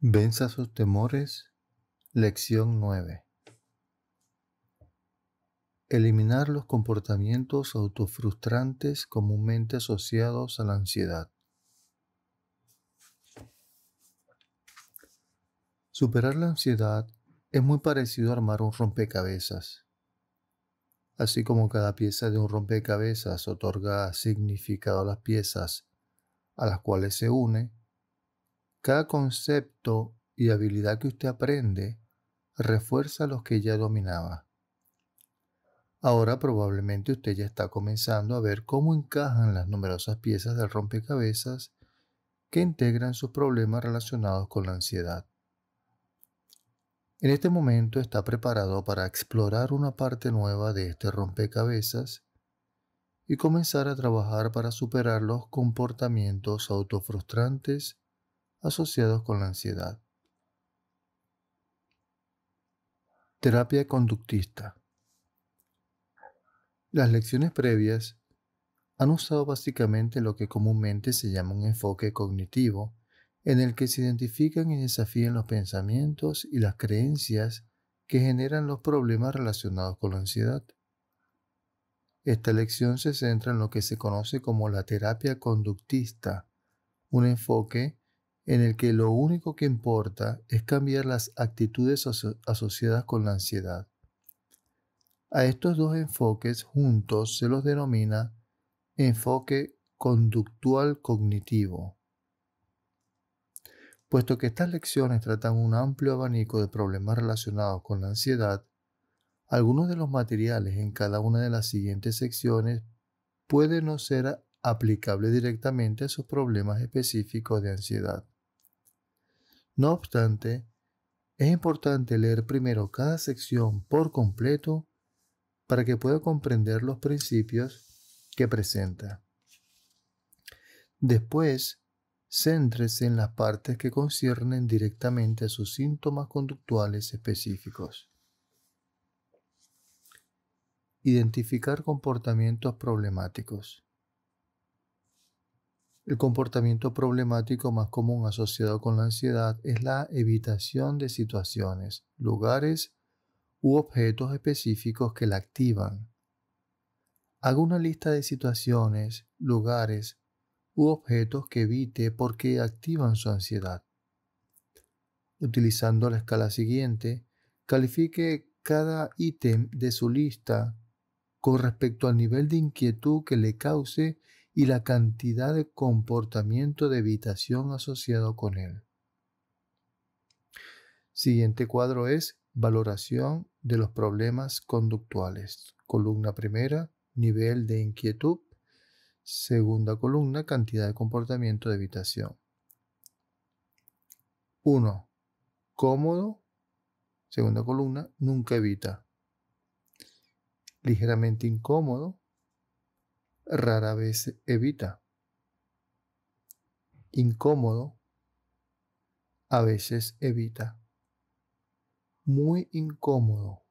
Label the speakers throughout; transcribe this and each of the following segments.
Speaker 1: Venza sus temores. Lección 9. Eliminar los comportamientos autofrustrantes comúnmente asociados a la ansiedad. Superar la ansiedad es muy parecido a armar un rompecabezas. Así como cada pieza de un rompecabezas otorga significado a las piezas a las cuales se une, cada concepto y habilidad que usted aprende refuerza los que ya dominaba. Ahora probablemente usted ya está comenzando a ver cómo encajan las numerosas piezas del rompecabezas que integran sus problemas relacionados con la ansiedad. En este momento está preparado para explorar una parte nueva de este rompecabezas y comenzar a trabajar para superar los comportamientos autofrustrantes asociados con la ansiedad. Terapia conductista. Las lecciones previas han usado básicamente lo que comúnmente se llama un enfoque cognitivo, en el que se identifican y desafían los pensamientos y las creencias que generan los problemas relacionados con la ansiedad. Esta lección se centra en lo que se conoce como la terapia conductista, un enfoque en el que lo único que importa es cambiar las actitudes asociadas con la ansiedad. A estos dos enfoques juntos se los denomina enfoque conductual cognitivo. Puesto que estas lecciones tratan un amplio abanico de problemas relacionados con la ansiedad, algunos de los materiales en cada una de las siguientes secciones pueden no ser aplicables directamente a sus problemas específicos de ansiedad. No obstante, es importante leer primero cada sección por completo para que pueda comprender los principios que presenta. Después, céntrese en las partes que conciernen directamente a sus síntomas conductuales específicos. Identificar comportamientos problemáticos. El comportamiento problemático más común asociado con la ansiedad es la evitación de situaciones, lugares u objetos específicos que la activan. Haga una lista de situaciones, lugares u objetos que evite porque activan su ansiedad. Utilizando la escala siguiente, califique cada ítem de su lista con respecto al nivel de inquietud que le cause y la cantidad de comportamiento de evitación asociado con él. Siguiente cuadro es valoración de los problemas conductuales. Columna primera, nivel de inquietud. Segunda columna, cantidad de comportamiento de evitación. 1. Cómodo. Segunda columna, nunca evita. Ligeramente incómodo rara vez evita. Incómodo, a veces evita. Muy incómodo,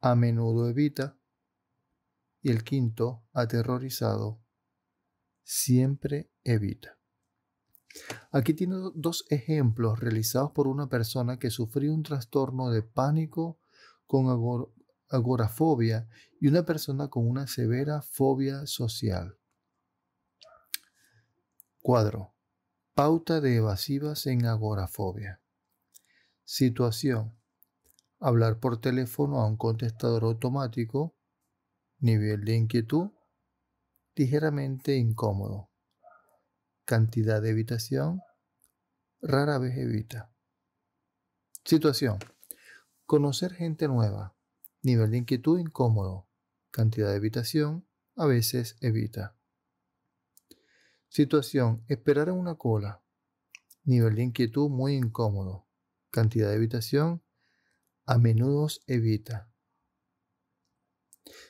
Speaker 1: a menudo evita. Y el quinto, aterrorizado, siempre evita. Aquí tiene dos ejemplos realizados por una persona que sufrió un trastorno de pánico con, agor agorafobia y una persona con una severa fobia social. Cuadro. Pauta de evasivas en agorafobia. Situación. Hablar por teléfono a un contestador automático. Nivel de inquietud. Ligeramente incómodo. Cantidad de evitación. Rara vez evita. Situación. Conocer gente nueva. Nivel de inquietud incómodo. Cantidad de evitación. A veces evita. Situación. Esperar en una cola. Nivel de inquietud muy incómodo. Cantidad de evitación. A menudo evita.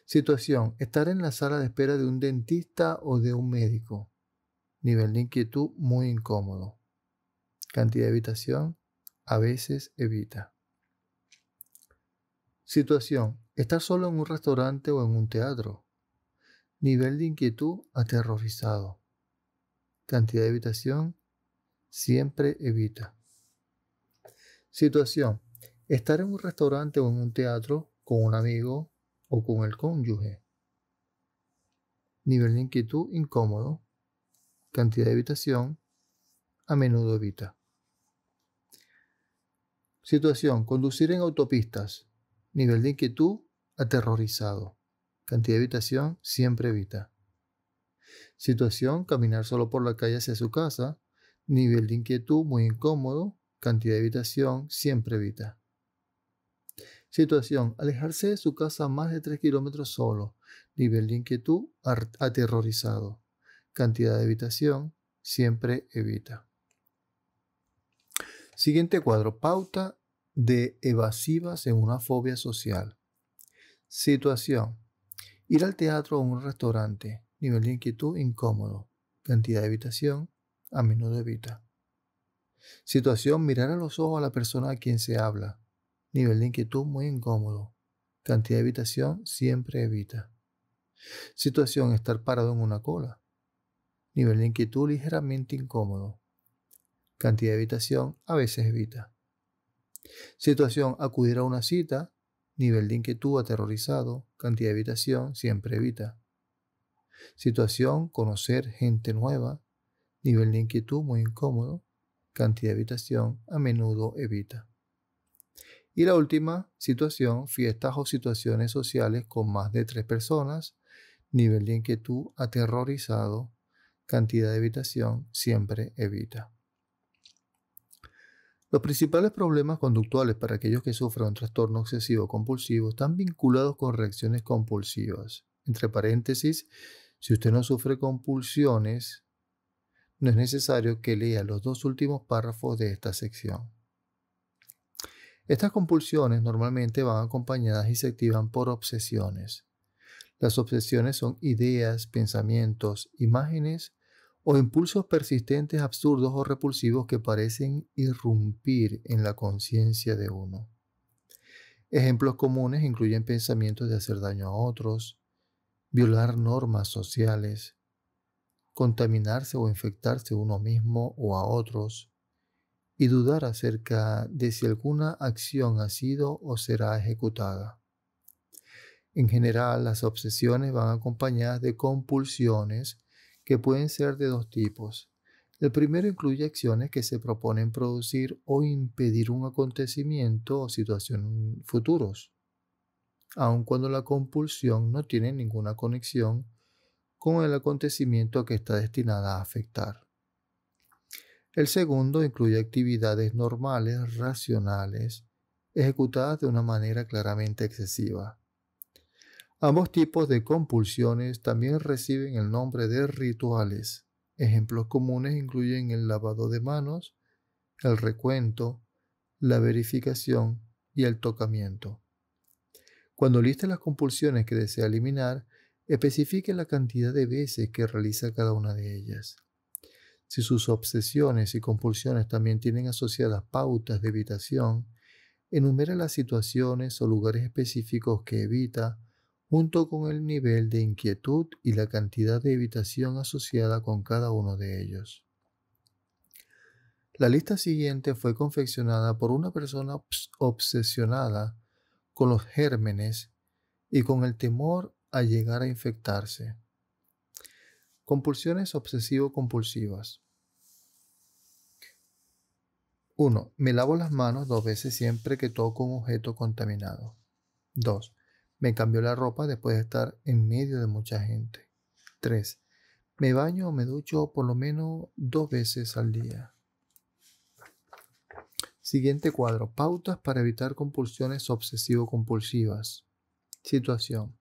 Speaker 1: Situación. Estar en la sala de espera de un dentista o de un médico. Nivel de inquietud muy incómodo. Cantidad de evitación. A veces evita. Situación. Estar solo en un restaurante o en un teatro. Nivel de inquietud aterrorizado. Cantidad de habitación. Siempre evita. Situación. Estar en un restaurante o en un teatro con un amigo o con el cónyuge. Nivel de inquietud incómodo. Cantidad de habitación. A menudo evita. Situación. Conducir en autopistas. Nivel de inquietud, aterrorizado. Cantidad de habitación, siempre evita. Situación, caminar solo por la calle hacia su casa. Nivel de inquietud, muy incómodo. Cantidad de habitación, siempre evita. Situación, alejarse de su casa más de 3 kilómetros solo. Nivel de inquietud, aterrorizado. Cantidad de habitación, siempre evita. Siguiente cuadro, pauta de evasivas en una fobia social. Situación. Ir al teatro o a un restaurante. Nivel de inquietud incómodo. Cantidad de evitación. A menudo evita. Situación. Mirar a los ojos a la persona a quien se habla. Nivel de inquietud muy incómodo. Cantidad de habitación siempre evita. Situación. Estar parado en una cola. Nivel de inquietud ligeramente incómodo. Cantidad de evitación a veces evita. Situación, acudir a una cita, nivel de inquietud aterrorizado, cantidad de habitación, siempre evita. Situación, conocer gente nueva, nivel de inquietud muy incómodo, cantidad de habitación, a menudo evita. Y la última situación, fiestas o situaciones sociales con más de tres personas, nivel de inquietud aterrorizado, cantidad de habitación, siempre evita. Los principales problemas conductuales para aquellos que sufren un trastorno obsesivo compulsivo están vinculados con reacciones compulsivas. Entre paréntesis, si usted no sufre compulsiones, no es necesario que lea los dos últimos párrafos de esta sección. Estas compulsiones normalmente van acompañadas y se activan por obsesiones. Las obsesiones son ideas, pensamientos, imágenes o impulsos persistentes, absurdos o repulsivos que parecen irrumpir en la conciencia de uno. Ejemplos comunes incluyen pensamientos de hacer daño a otros, violar normas sociales, contaminarse o infectarse uno mismo o a otros, y dudar acerca de si alguna acción ha sido o será ejecutada. En general, las obsesiones van acompañadas de compulsiones que pueden ser de dos tipos. El primero incluye acciones que se proponen producir o impedir un acontecimiento o situación futuros, aun cuando la compulsión no tiene ninguna conexión con el acontecimiento que está destinada a afectar. El segundo incluye actividades normales, racionales, ejecutadas de una manera claramente excesiva. Ambos tipos de compulsiones también reciben el nombre de rituales. Ejemplos comunes incluyen el lavado de manos, el recuento, la verificación y el tocamiento. Cuando liste las compulsiones que desea eliminar, especifique la cantidad de veces que realiza cada una de ellas. Si sus obsesiones y compulsiones también tienen asociadas pautas de evitación, enumere las situaciones o lugares específicos que evita, junto con el nivel de inquietud y la cantidad de evitación asociada con cada uno de ellos. La lista siguiente fue confeccionada por una persona obsesionada con los gérmenes y con el temor a llegar a infectarse. Compulsiones obsesivo-compulsivas. 1. Me lavo las manos dos veces siempre que toco un objeto contaminado. 2. Me cambió la ropa después de estar en medio de mucha gente. 3. Me baño o me ducho por lo menos dos veces al día. Siguiente cuadro. Pautas para evitar compulsiones obsesivo-compulsivas. Situación.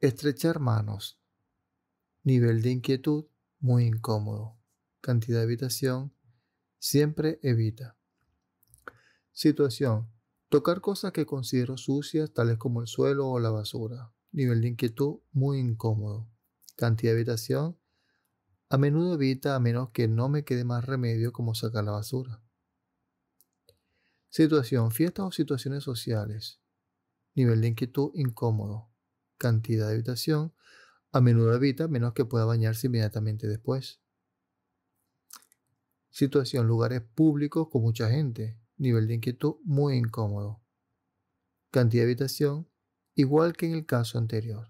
Speaker 1: Estrechar manos. Nivel de inquietud muy incómodo. Cantidad de habitación siempre evita. Situación. Tocar cosas que considero sucias, tales como el suelo o la basura. Nivel de inquietud muy incómodo. Cantidad de habitación. A menudo evita a menos que no me quede más remedio como sacar la basura. Situación, fiestas o situaciones sociales. Nivel de inquietud incómodo. Cantidad de habitación. A menudo evita a menos que pueda bañarse inmediatamente después. Situación, lugares públicos con mucha gente nivel de inquietud muy incómodo. Cantidad de habitación igual que en el caso anterior.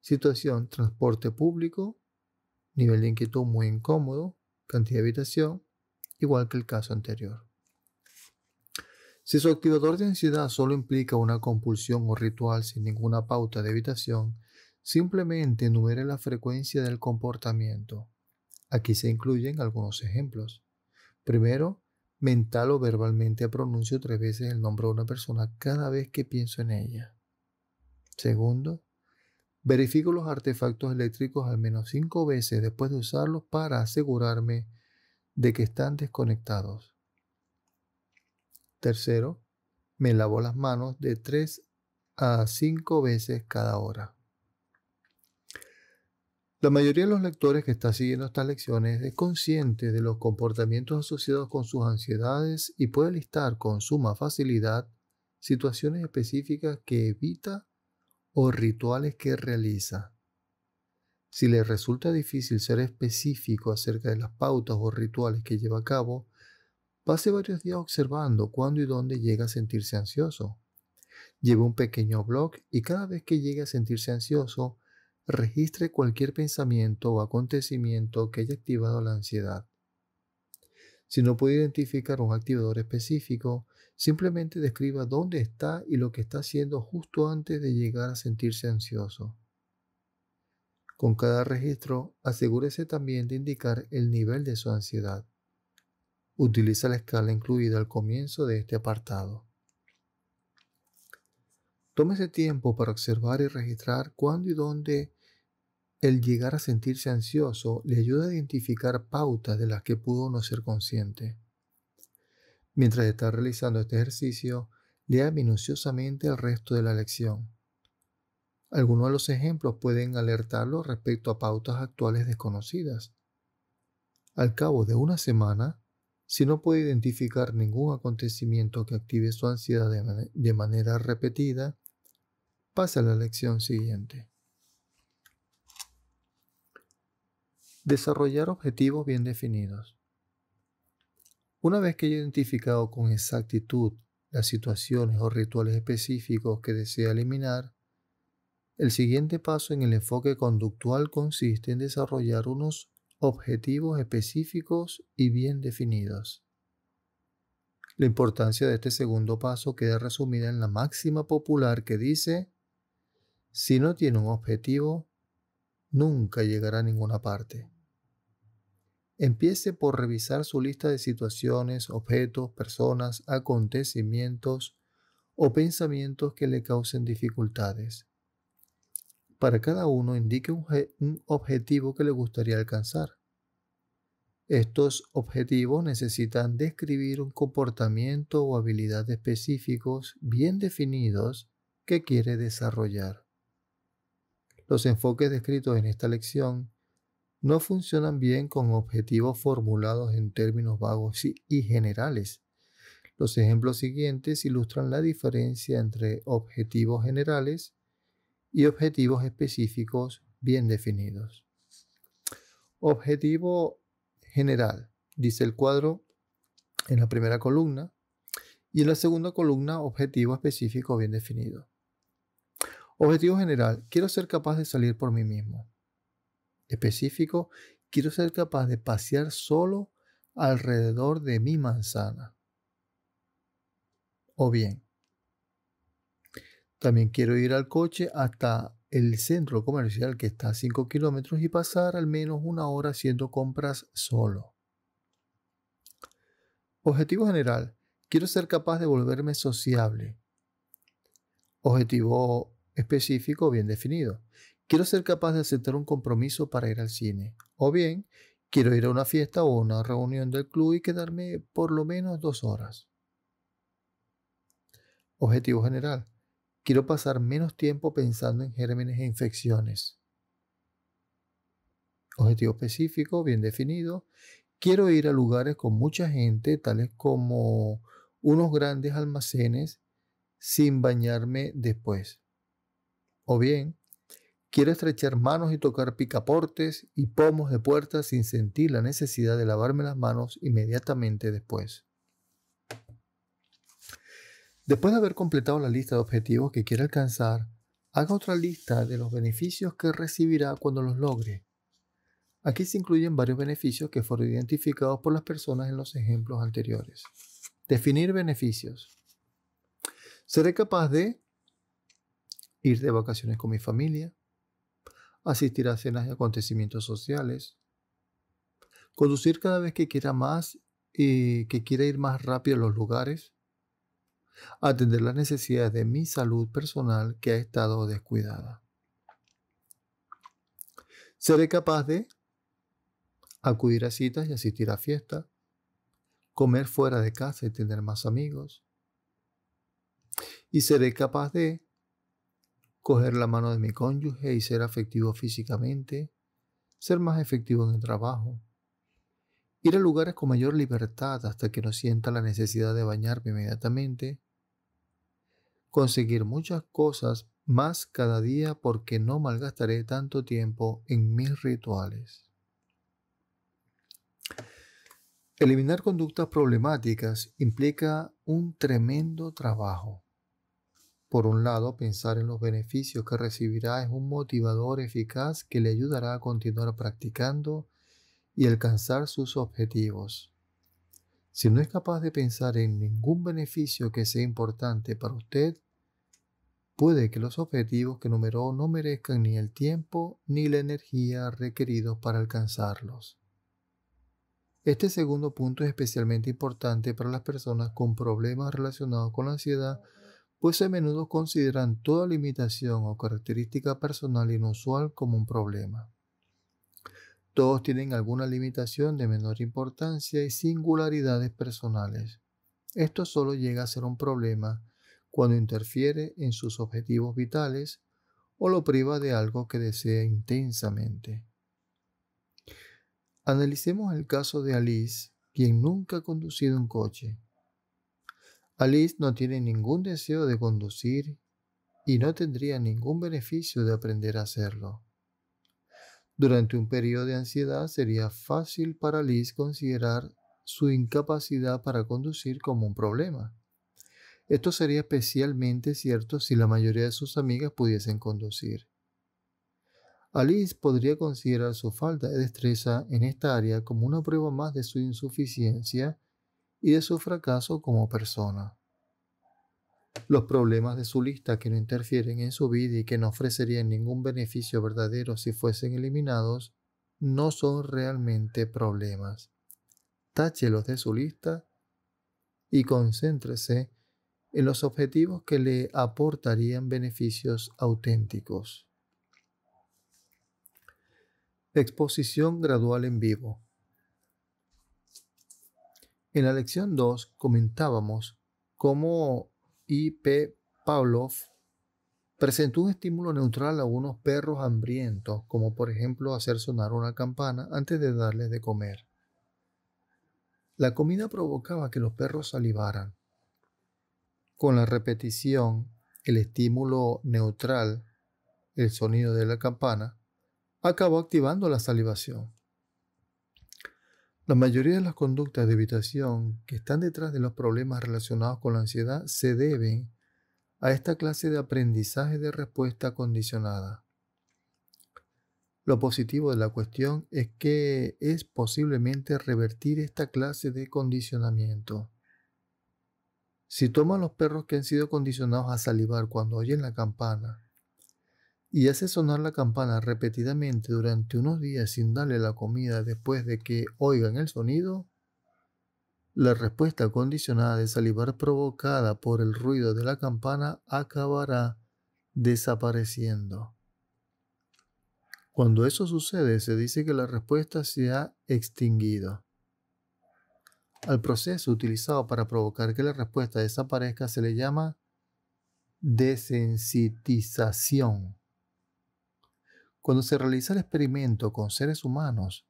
Speaker 1: Situación transporte público, nivel de inquietud muy incómodo, cantidad de habitación igual que el caso anterior. Si su activador de ansiedad solo implica una compulsión o ritual sin ninguna pauta de habitación, simplemente enumere la frecuencia del comportamiento. Aquí se incluyen algunos ejemplos. Primero, mental o verbalmente pronuncio tres veces el nombre de una persona cada vez que pienso en ella. Segundo, verifico los artefactos eléctricos al menos cinco veces después de usarlos para asegurarme de que están desconectados. Tercero, me lavo las manos de tres a cinco veces cada hora. La mayoría de los lectores que está siguiendo estas lecciones es consciente de los comportamientos asociados con sus ansiedades y puede listar con suma facilidad situaciones específicas que evita o rituales que realiza. Si le resulta difícil ser específico acerca de las pautas o rituales que lleva a cabo, pase varios días observando cuándo y dónde llega a sentirse ansioso. Lleve un pequeño blog y cada vez que llegue a sentirse ansioso, registre cualquier pensamiento o acontecimiento que haya activado la ansiedad. Si no puede identificar un activador específico, simplemente describa dónde está y lo que está haciendo justo antes de llegar a sentirse ansioso. Con cada registro, asegúrese también de indicar el nivel de su ansiedad. Utiliza la escala incluida al comienzo de este apartado. Tómese tiempo para observar y registrar cuándo y dónde el llegar a sentirse ansioso le ayuda a identificar pautas de las que pudo no ser consciente. Mientras está realizando este ejercicio, lea minuciosamente el resto de la lección. Algunos de los ejemplos pueden alertarlo respecto a pautas actuales desconocidas. Al cabo de una semana, si no puede identificar ningún acontecimiento que active su ansiedad de manera repetida, Pasa a la lección siguiente. Desarrollar objetivos bien definidos. Una vez que he identificado con exactitud las situaciones o rituales específicos que desea eliminar, el siguiente paso en el enfoque conductual consiste en desarrollar unos objetivos específicos y bien definidos. La importancia de este segundo paso queda resumida en la máxima popular que dice, si no tiene un objetivo, nunca llegará a ninguna parte. Empiece por revisar su lista de situaciones, objetos, personas, acontecimientos o pensamientos que le causen dificultades. Para cada uno indique un, objetivo que le gustaría alcanzar. Estos objetivos necesitan describir un comportamiento o habilidad específicos bien definidos que quiere desarrollar. Los enfoques descritos en esta lección no funcionan bien con objetivos formulados en términos vagos y generales. Los ejemplos siguientes ilustran la diferencia entre objetivos generales y objetivos específicos bien definidos. Objetivo general, dice el cuadro en la primera columna, y en la segunda columna objetivo específico bien definido. Objetivo general, quiero ser capaz de salir por mí mismo. Específico, quiero ser capaz de pasear solo alrededor de mi manzana. O bien, también quiero ir al coche hasta el centro comercial que está a 5 kilómetros y pasar al menos una hora haciendo compras solo. Objetivo general, quiero ser capaz de volverme sociable. Objetivo específico bien definido. Quiero ser capaz de aceptar un compromiso para ir al cine. O bien, quiero ir a una fiesta o una reunión del club y quedarme por lo menos dos horas. Objetivo general. Quiero pasar menos tiempo pensando en gérmenes e infecciones. Objetivo específico, bien definido. Quiero ir a lugares con mucha gente, tales como unos grandes almacenes, sin bañarme después. O bien, quiero estrechar manos y tocar picaportes y pomos de puertas sin sentir la necesidad de lavarme las manos inmediatamente después. Después de haber completado la lista de objetivos que quiere alcanzar, haga otra lista de los beneficios que recibirá cuando los logre. Aquí se incluyen varios beneficios que fueron identificados por las personas en los ejemplos anteriores. Definir beneficios. Seré capaz de ir de vacaciones con mi familia, asistir a cenas y acontecimientos sociales, conducir cada vez que quiera más y que quiera ir más rápido a los lugares, atender las necesidades de mi salud personal que ha estado descuidada. Seré capaz de acudir a citas y asistir a fiestas, comer fuera de casa y tener más amigos. Y seré capaz de coger la mano de mi cónyuge y ser afectivo físicamente, ser más efectivo en el trabajo, ir a lugares con mayor libertad hasta que no sienta la necesidad de bañarme inmediatamente, conseguir muchas cosas más cada día porque no malgastaré tanto tiempo en mis rituales. Eliminar conductas problemáticas implica un tremendo trabajo. Por un lado, pensar en los beneficios que recibirá es un motivador eficaz que le ayudará a continuar practicando y alcanzar sus objetivos. Si no es capaz de pensar en ningún beneficio que sea importante para usted, puede que los objetivos que numeró no merezcan ni el tiempo ni la energía requeridos para alcanzarlos. Este segundo punto es especialmente importante para las personas con problemas relacionados con la ansiedad pues a menudo consideran toda limitación o característica personal inusual como un problema. Todos tienen alguna limitación de menor importancia y singularidades personales. Esto solo llega a ser un problema cuando interfiere en sus objetivos vitales o lo priva de algo que desea intensamente. Analicemos el caso de Alice, quien nunca ha conducido un coche. Alice no tiene ningún deseo de conducir y no tendría ningún beneficio de aprender a hacerlo. Durante un periodo de ansiedad sería fácil para Alice considerar su incapacidad para conducir como un problema. Esto sería especialmente cierto si la mayoría de sus amigas pudiesen conducir. Alice podría considerar su falta de destreza en esta área como una prueba más de su insuficiencia y de su fracaso como persona. Los problemas de su lista que no interfieren en su vida y que no ofrecerían ningún beneficio verdadero si fuesen eliminados, no son realmente problemas. Táchelos de su lista y concéntrese en los objetivos que le aportarían beneficios auténticos. Exposición gradual en vivo. En la lección 2 comentábamos cómo I.P. Pavlov presentó un estímulo neutral a unos perros hambrientos, como por ejemplo hacer sonar una campana antes de darles de comer. La comida provocaba que los perros salivaran. Con la repetición, el estímulo neutral, el sonido de la campana, acabó activando la salivación. La mayoría de las conductas de evitación que están detrás de los problemas relacionados con la ansiedad se deben a esta clase de aprendizaje de respuesta condicionada. Lo positivo de la cuestión es que es posiblemente revertir esta clase de condicionamiento. Si toman los perros que han sido condicionados a salivar cuando oyen la campana y hace sonar la campana repetidamente durante unos días sin darle la comida después de que oigan el sonido, la respuesta condicionada de salivar provocada por el ruido de la campana acabará desapareciendo. Cuando eso sucede, se dice que la respuesta se ha extinguido. Al proceso utilizado para provocar que la respuesta desaparezca se le llama desensitización. Cuando se realiza el experimento con seres humanos,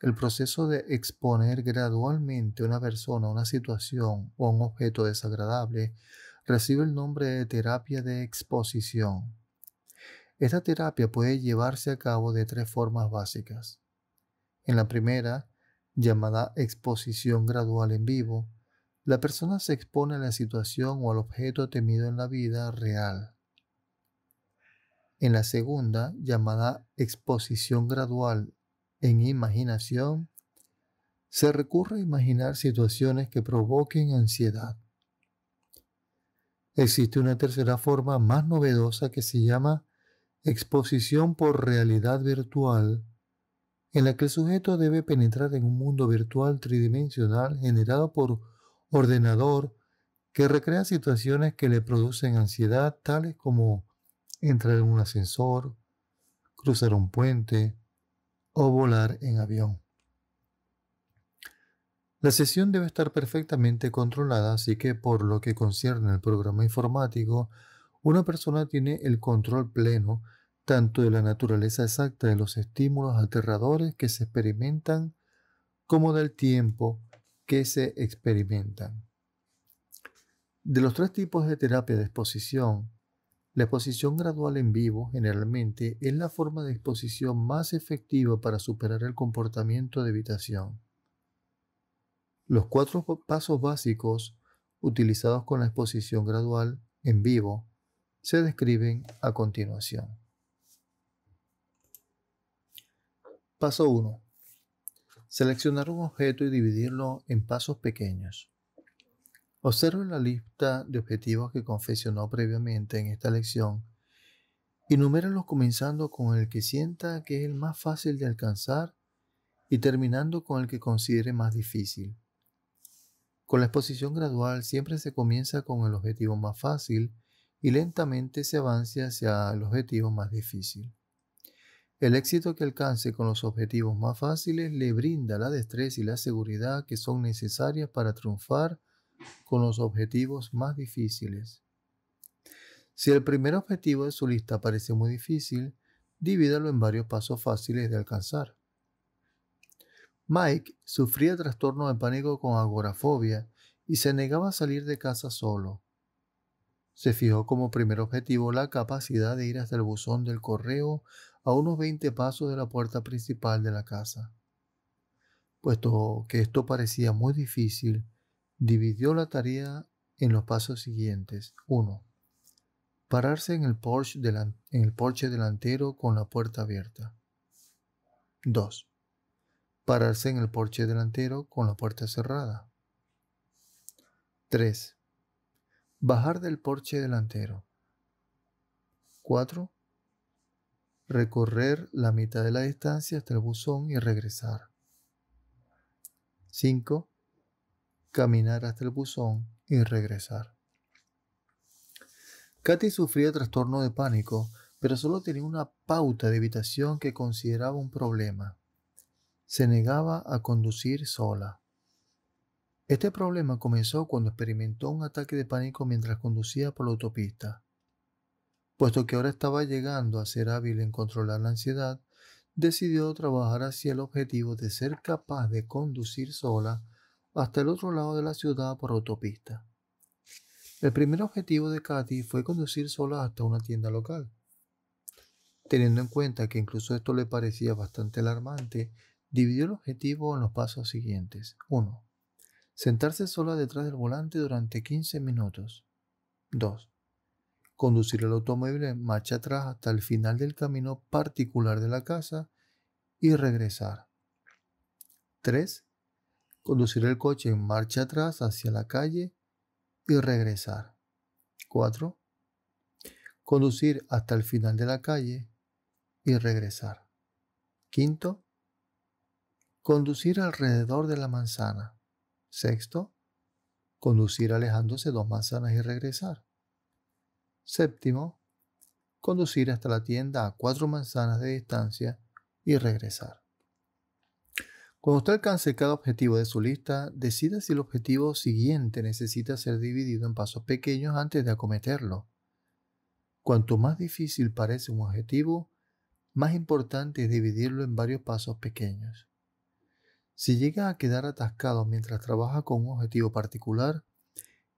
Speaker 1: el proceso de exponer gradualmente a una persona a una situación o a un objeto desagradable recibe el nombre de terapia de exposición. Esta terapia puede llevarse a cabo de tres formas básicas. En la primera, llamada exposición gradual en vivo, la persona se expone a la situación o al objeto temido en la vida real. En la segunda, llamada exposición gradual en imaginación, se recurre a imaginar situaciones que provoquen ansiedad. Existe una tercera forma más novedosa que se llama exposición por realidad virtual, en la que el sujeto debe penetrar en un mundo virtual tridimensional generado por ordenador que recrea situaciones que le producen ansiedad, tales como entrar en un ascensor, cruzar un puente o volar en avión. La sesión debe estar perfectamente controlada, así que por lo que concierne al programa informático, una persona tiene el control pleno tanto de la naturaleza exacta de los estímulos aterradores que se experimentan como del tiempo que se experimentan. De los tres tipos de terapia de exposición, la exposición gradual en vivo generalmente es la forma de exposición más efectiva para superar el comportamiento de evitación. Los cuatro pasos básicos utilizados con la exposición gradual en vivo se describen a continuación. Paso 1. Seleccionar un objeto y dividirlo en pasos pequeños. Observen la lista de objetivos que confesionó previamente en esta lección y numéralos comenzando con el que sienta que es el más fácil de alcanzar y terminando con el que considere más difícil. Con la exposición gradual siempre se comienza con el objetivo más fácil y lentamente se avanza hacia el objetivo más difícil. El éxito que alcance con los objetivos más fáciles le brinda la destreza y la seguridad que son necesarias para triunfar con los objetivos más difíciles. Si el primer objetivo de su lista parece muy difícil, divídalo en varios pasos fáciles de alcanzar. Mike sufría trastorno de pánico con agorafobia y se negaba a salir de casa solo. Se fijó como primer objetivo la capacidad de ir hasta el buzón del correo a unos 20 pasos de la puerta principal de la casa. Puesto que esto parecía muy difícil, dividió la tarea en los pasos siguientes. 1. Pararse en el, porche en el porche delantero con la puerta abierta. 2. Pararse en el porche delantero con la puerta cerrada. 3. Bajar del porche delantero. 4. Recorrer la mitad de la distancia hasta el buzón y regresar. 5 caminar hasta el buzón y regresar. Katy sufría trastorno de pánico, pero solo tenía una pauta de evitación que consideraba un problema. Se negaba a conducir sola. Este problema comenzó cuando experimentó un ataque de pánico mientras conducía por la autopista. Puesto que ahora estaba llegando a ser hábil en controlar la ansiedad, decidió trabajar hacia el objetivo de ser capaz de conducir sola hasta el otro lado de la ciudad por autopista. El primer objetivo de Katy fue conducir sola hasta una tienda local. Teniendo en cuenta que incluso esto le parecía bastante alarmante, dividió el objetivo en los pasos siguientes. 1. Sentarse sola detrás del volante durante 15 minutos. 2. Conducir el automóvil en marcha atrás hasta el final del camino particular de la casa y regresar. 3. Conducir el coche en marcha atrás hacia la calle y regresar. 4. Conducir hasta el final de la calle y regresar. Quinto, conducir alrededor de la manzana. Sexto, conducir alejándose dos manzanas y regresar. Séptimo, conducir hasta la tienda a cuatro manzanas de distancia y regresar. Cuando usted alcance cada objetivo de su lista, decida si el objetivo siguiente necesita ser dividido en pasos pequeños antes de acometerlo. Cuanto más difícil parece un objetivo, más importante es dividirlo en varios pasos pequeños. Si llega a quedar atascado mientras trabaja con un objetivo particular,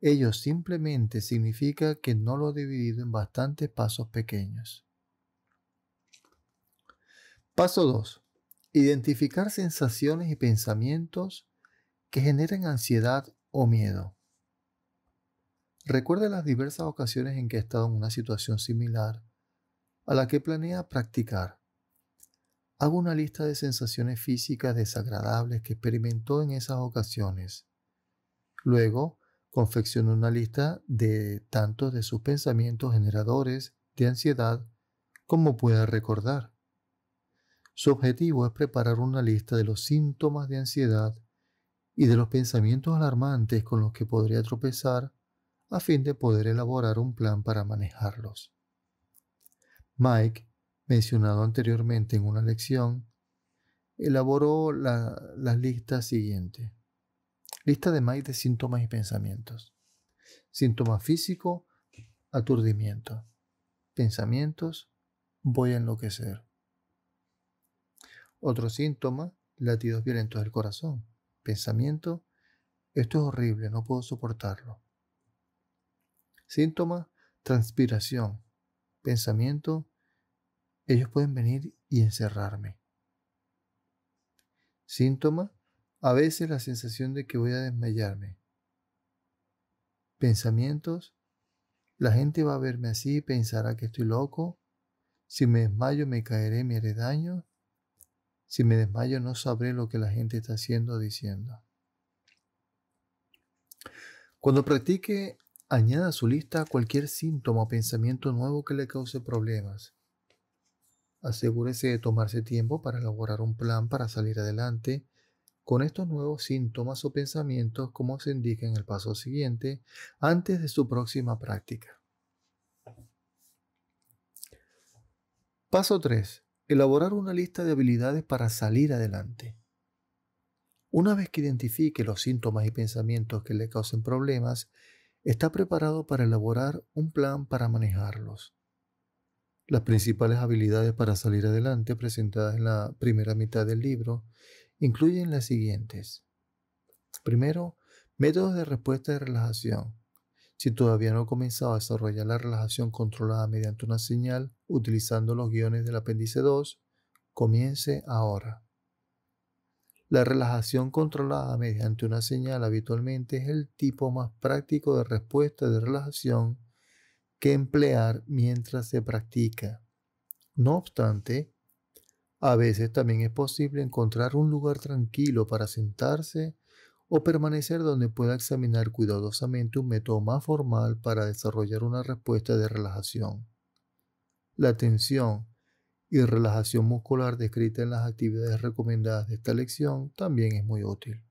Speaker 1: ello simplemente significa que no lo ha dividido en bastantes pasos pequeños. Paso 2. Identificar sensaciones y pensamientos que generen ansiedad o miedo. Recuerde las diversas ocasiones en que ha estado en una situación similar a la que planea practicar. Hago una lista de sensaciones físicas desagradables que experimentó en esas ocasiones. Luego, confecciono una lista de tantos de sus pensamientos generadores de ansiedad como pueda recordar. Su objetivo es preparar una lista de los síntomas de ansiedad y de los pensamientos alarmantes con los que podría tropezar a fin de poder elaborar un plan para manejarlos. Mike, mencionado anteriormente en una lección, elaboró la, lista siguiente. Lista de Mike de síntomas y pensamientos. Síntoma físico, aturdimiento. Pensamientos, voy a enloquecer. Otro síntoma, latidos violentos del corazón, pensamiento, esto es horrible, no puedo soportarlo. Síntoma, transpiración, pensamiento, ellos pueden venir y encerrarme. Síntoma, a veces la sensación de que voy a desmayarme. Pensamientos, la gente va a verme así y pensará que estoy loco. Si me desmayo me caeré, me haré daño. Si me desmayo no sabré lo que la gente está haciendo o diciendo. Cuando practique, añada a su lista cualquier síntoma o pensamiento nuevo que le cause problemas. Asegúrese de tomarse tiempo para elaborar un plan para salir adelante con estos nuevos síntomas o pensamientos como se indica en el paso siguiente antes de su próxima práctica. Paso 3 elaborar una lista de habilidades para salir adelante. Una vez que identifique los síntomas y pensamientos que le causen problemas, está preparado para elaborar un plan para manejarlos. Las principales habilidades para salir adelante presentadas en la primera mitad del libro incluyen las siguientes. Primero, métodos de respuesta de relajación. Si todavía no ha comenzado a desarrollar la relajación controlada mediante una señal utilizando los guiones del apéndice 2, comience ahora. La relajación controlada mediante una señal habitualmente es el tipo más práctico de respuesta de relajación que emplear mientras se practica. No obstante, a veces también es posible encontrar un lugar tranquilo para sentarse o permanecer donde pueda examinar cuidadosamente un método más formal para desarrollar una respuesta de relajación. La tensión y relajación muscular descrita en las actividades recomendadas de esta lección también es muy útil.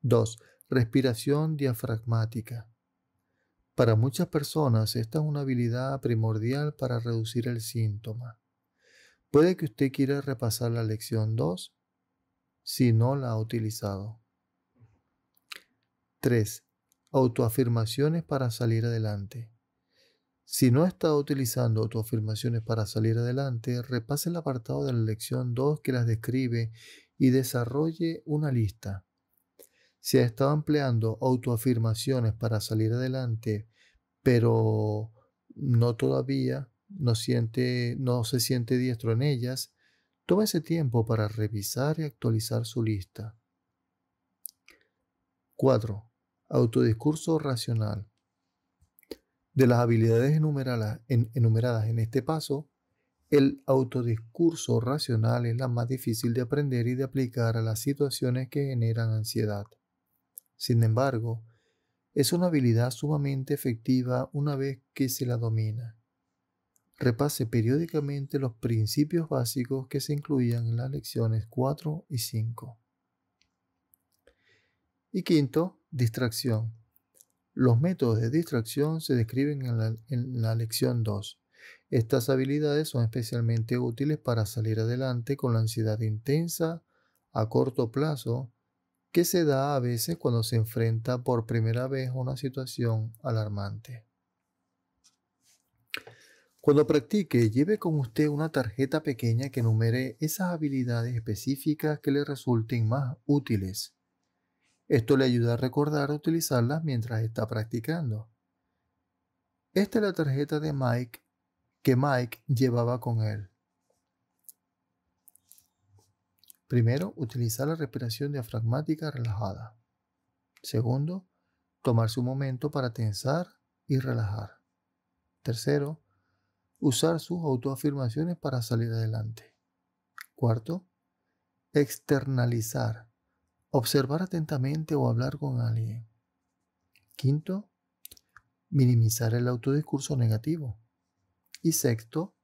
Speaker 1: 2. Respiración diafragmática. Para muchas personas esta es una habilidad primordial para reducir el síntoma. Puede que usted quiera repasar la lección 2 si no la ha utilizado. 3. Autoafirmaciones para salir adelante. Si no está estado utilizando autoafirmaciones para salir adelante, repase el apartado de la lección 2 que las describe y desarrolle una lista. Si ha estado empleando autoafirmaciones para salir adelante, pero no todavía no, siente, no se siente diestro en ellas, tome ese tiempo para revisar y actualizar su lista. 4. Autodiscurso racional. De las habilidades enumeradas en, este paso, el autodiscurso racional es la más difícil de aprender y de aplicar a las situaciones que generan ansiedad. Sin embargo, es una habilidad sumamente efectiva una vez que se la domina. Repase periódicamente los principios básicos que se incluían en las lecciones 4 y 5. Y quinto, distracción. Los métodos de distracción se describen en la, lección 2. Estas habilidades son especialmente útiles para salir adelante con la ansiedad intensa a corto plazo que se da a veces cuando se enfrenta por primera vez a una situación alarmante. Cuando practique, lleve con usted una tarjeta pequeña que enumere esas habilidades específicas que le resulten más útiles. Esto le ayuda a recordar utilizarlas mientras está practicando. Esta es la tarjeta de Mike que Mike llevaba con él. Primero, utilizar la respiración diafragmática relajada. Segundo, tomarse un momento para tensar y relajar. Tercero, usar sus autoafirmaciones para salir adelante. Cuarto, externalizar observar atentamente o hablar con alguien. Quinto, minimizar el autodiscurso negativo. Y sexto,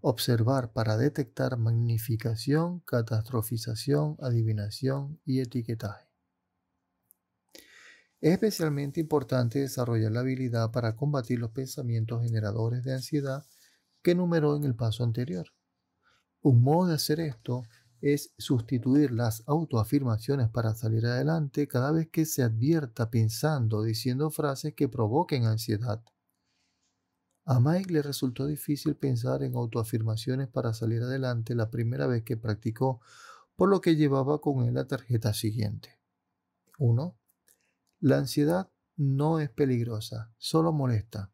Speaker 1: observar para detectar magnificación, catastrofización, adivinación y etiquetaje. Es especialmente importante desarrollar la habilidad para combatir los pensamientos generadores de ansiedad que enumeró en el paso anterior. Un modo de hacer esto es sustituir las autoafirmaciones para salir adelante cada vez que se advierta pensando, diciendo frases que provoquen ansiedad. A Mike le resultó difícil pensar en autoafirmaciones para salir adelante la primera vez que practicó, por lo que llevaba con él la tarjeta siguiente. 1. La ansiedad no es peligrosa, solo molesta.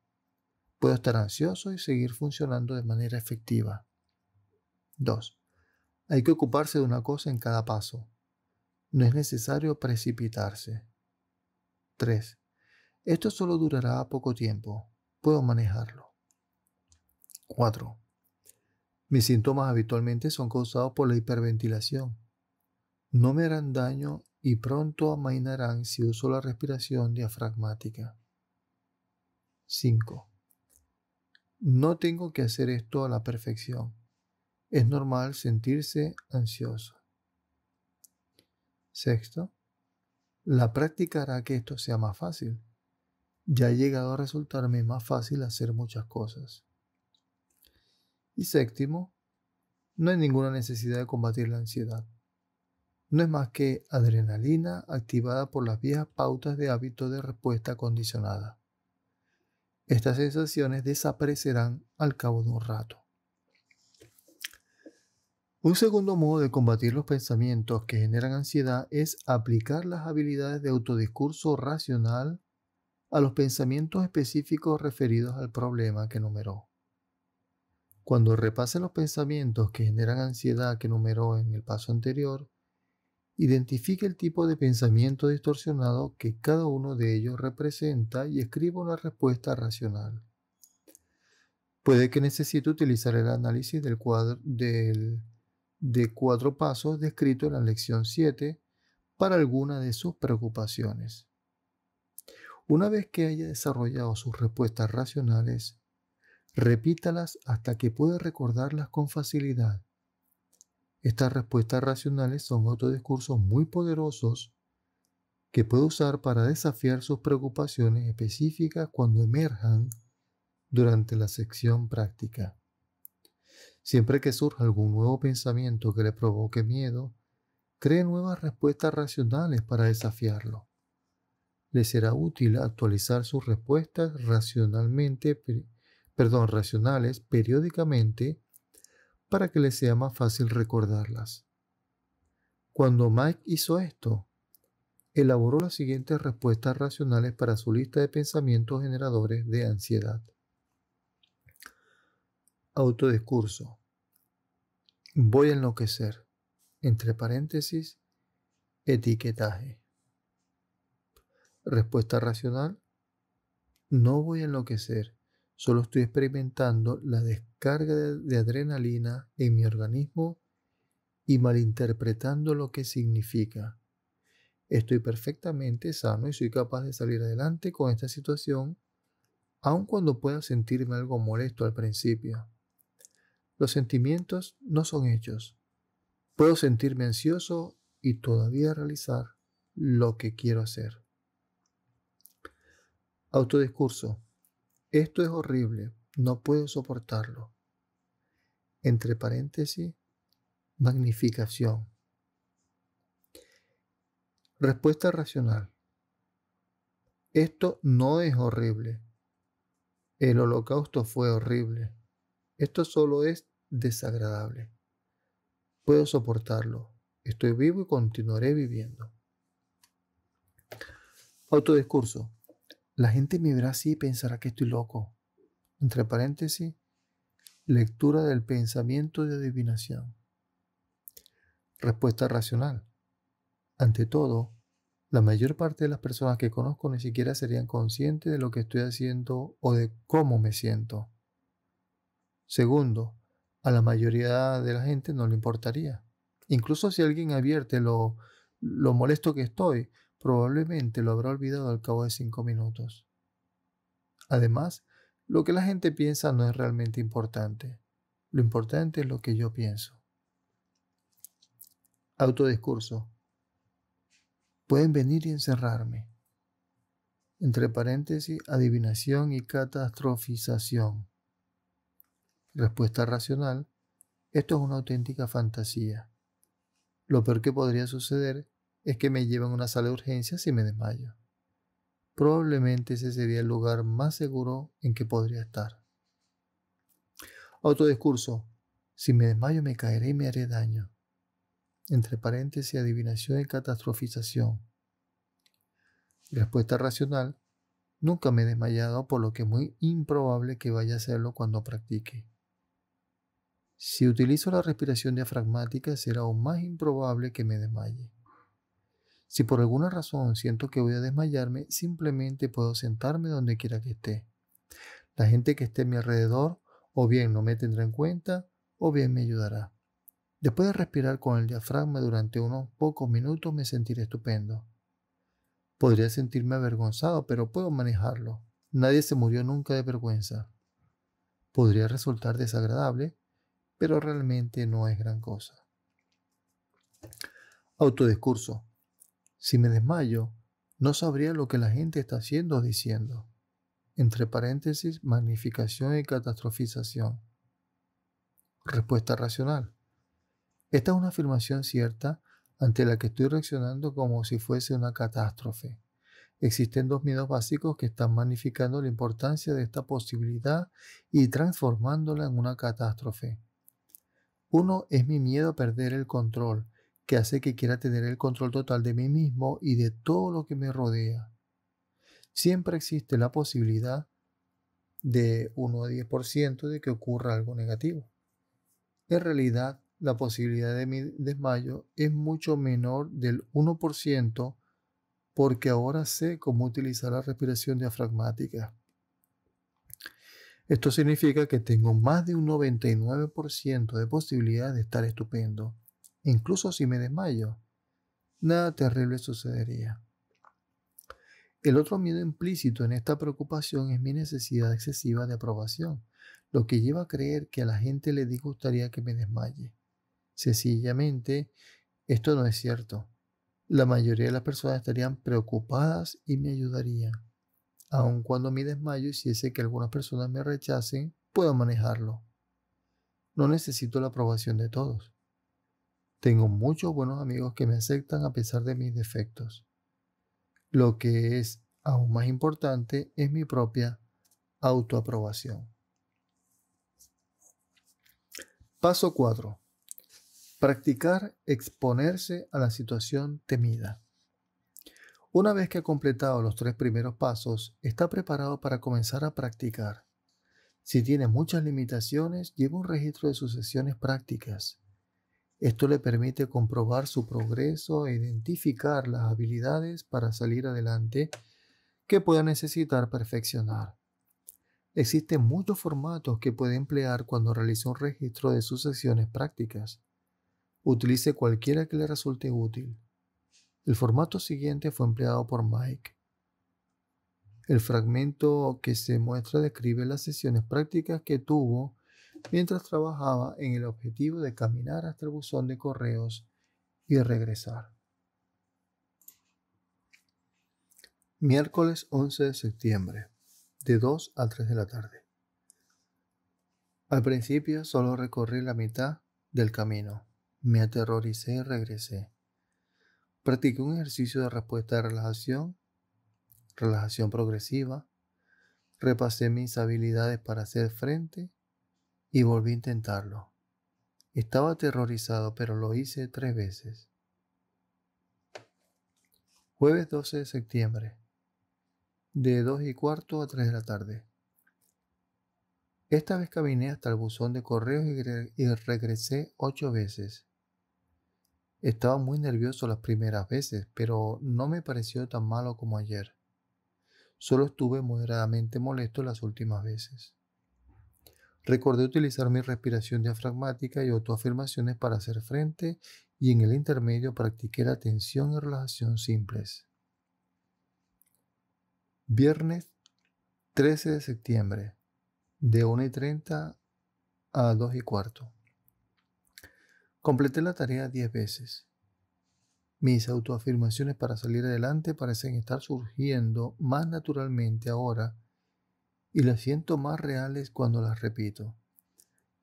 Speaker 1: Puedo estar ansioso y seguir funcionando de manera efectiva. 2. Hay que ocuparse de una cosa en cada paso. No es necesario precipitarse. 3. Esto solo durará poco tiempo. Puedo manejarlo. 4. Mis síntomas habitualmente son causados por la hiperventilación. No me harán daño y pronto amainarán si uso la respiración diafragmática. 5. No tengo que hacer esto a la perfección es normal sentirse ansioso. Sexto, la práctica hará que esto sea más fácil. Ya ha llegado a resultarme más fácil hacer muchas cosas. Y séptimo, no hay ninguna necesidad de combatir la ansiedad. No es más que adrenalina activada por las viejas pautas de hábito de respuesta condicionada. Estas sensaciones desaparecerán al cabo de un rato. Un segundo modo de combatir los pensamientos que generan ansiedad es aplicar las habilidades de autodiscurso racional a los pensamientos específicos referidos al problema que numeró. Cuando repasen los pensamientos que generan ansiedad que numeró en el paso anterior, identifique el tipo de pensamiento distorsionado que cada uno de ellos representa y escriba una respuesta racional. Puede que necesite utilizar el análisis del cuadro del de cuatro pasos descrito en la lección 7 para alguna de sus preocupaciones. Una vez que haya desarrollado sus respuestas racionales, repítalas hasta que pueda recordarlas con facilidad. Estas respuestas racionales son otros discursos muy poderosos que puede usar para desafiar sus preocupaciones específicas cuando emerjan durante la sección práctica. Siempre que surja algún nuevo pensamiento que le provoque miedo, cree nuevas respuestas racionales para desafiarlo. Le será útil actualizar sus respuestas racionalmente, perdón, racionales periódicamente para que le sea más fácil recordarlas. Cuando Mike hizo esto, elaboró las siguientes respuestas racionales para su lista de pensamientos generadores de ansiedad. Autodescurso. Voy a enloquecer. Entre paréntesis, etiquetaje. Respuesta racional. No voy a enloquecer. Solo estoy experimentando la descarga de adrenalina en mi organismo y malinterpretando lo que significa. Estoy perfectamente sano y soy capaz de salir adelante con esta situación, aun cuando pueda sentirme algo molesto al principio. Los sentimientos no son hechos. Puedo sentirme ansioso y todavía realizar lo que quiero hacer. Autodiscurso. Esto es horrible, no puedo soportarlo. Entre paréntesis, magnificación. Respuesta racional. Esto no es horrible. El holocausto fue horrible. Esto solo es desagradable. Puedo soportarlo. Estoy vivo y continuaré viviendo. Autodiscurso. La gente me verá así y pensará que estoy loco. Entre paréntesis, lectura del pensamiento de adivinación. Respuesta racional. Ante todo, la mayor parte de las personas que conozco ni siquiera serían conscientes de lo que estoy haciendo o de cómo me siento. Segundo, a la mayoría de la gente no le importaría. Incluso si alguien advierte lo, molesto que estoy, probablemente lo habrá olvidado al cabo de cinco minutos. Además, lo que la gente piensa no es realmente importante. Lo importante es lo que yo pienso. Autodiscurso. Pueden venir y encerrarme. Entre paréntesis, adivinación y catastrofización. Respuesta racional. Esto es una auténtica fantasía. Lo peor que podría suceder es que me lleven a una sala de urgencias y me desmayo. Probablemente ese sería el lugar más seguro en que podría estar. discurso: Si me desmayo me caeré y me haré daño. Entre paréntesis, adivinación y catastrofización. Respuesta racional. Nunca me he desmayado, por lo que es muy improbable que vaya a hacerlo cuando practique. Si utilizo la respiración diafragmática, será aún más improbable que me desmaye. Si por alguna razón siento que voy a desmayarme, simplemente puedo sentarme donde quiera que esté. La gente que esté a mi alrededor o bien no me tendrá en cuenta o bien me ayudará. Después de respirar con el diafragma durante unos pocos minutos me sentiré estupendo. Podría sentirme avergonzado, pero puedo manejarlo. Nadie se murió nunca de vergüenza. Podría resultar desagradable, pero realmente no es gran cosa. Autodiscurso. Si me desmayo, no sabría lo que la gente está haciendo o diciendo. Entre paréntesis, magnificación y catastrofización. Respuesta racional. Esta es una afirmación cierta ante la que estoy reaccionando como si fuese una catástrofe. Existen dos miedos básicos que están magnificando la importancia de esta posibilidad y transformándola en una catástrofe. Uno es mi miedo a perder el control, que hace que quiera tener el control total de mí mismo y de todo lo que me rodea. Siempre existe la posibilidad de 1 a 10% de que ocurra algo negativo. En realidad, la posibilidad de mi desmayo es mucho menor del 1% porque ahora sé cómo utilizar la respiración diafragmática. Esto significa que tengo más de un 99% de posibilidad de estar estupendo, incluso si me desmayo. Nada terrible sucedería. El otro miedo implícito en esta preocupación es mi necesidad excesiva de aprobación, lo que lleva a creer que a la gente le disgustaría que me desmaye. Sencillamente, esto no es cierto. La mayoría de las personas estarían preocupadas y me ayudarían aun cuando mi desmayo hiciese que algunas personas me rechacen, puedo manejarlo. No necesito la aprobación de todos. Tengo muchos buenos amigos que me aceptan a pesar de mis defectos. Lo que es aún más importante es mi propia autoaprobación. Paso 4. Practicar exponerse a la situación temida. Una vez que ha completado los tres primeros pasos, está preparado para comenzar a practicar. Si tiene muchas limitaciones, lleve un registro de sus sesiones prácticas. Esto le permite comprobar su progreso e identificar las habilidades para salir adelante que pueda necesitar perfeccionar. Existen muchos formatos que puede emplear cuando realice un registro de sus sesiones prácticas. Utilice cualquiera que le resulte útil. El formato siguiente fue empleado por Mike. El fragmento que se muestra describe las sesiones prácticas que tuvo mientras trabajaba en el objetivo de caminar hasta el buzón de correos y regresar. Miércoles 11 de septiembre, de 2 a 3 de la tarde. Al principio solo recorrí la mitad del camino. Me aterroricé y regresé. Practiqué un ejercicio de respuesta de relajación, relajación progresiva. Repasé mis habilidades para hacer frente y volví a intentarlo. Estaba aterrorizado, pero lo hice tres veces. Jueves 12 de septiembre, de 2 y cuarto a 3 de la tarde. Esta vez caminé hasta el buzón de correos y regresé ocho veces. Estaba muy nervioso las primeras veces, pero no me pareció tan malo como ayer. Solo estuve moderadamente molesto las últimas veces. Recordé utilizar mi respiración diafragmática y autoafirmaciones para hacer frente y en el intermedio practiqué la tensión y relajación simples. Viernes 13 de septiembre, de 1 y 30 a 2 y cuarto. Completé la tarea diez veces. Mis autoafirmaciones para salir adelante parecen estar surgiendo más naturalmente ahora y las siento más reales cuando las repito.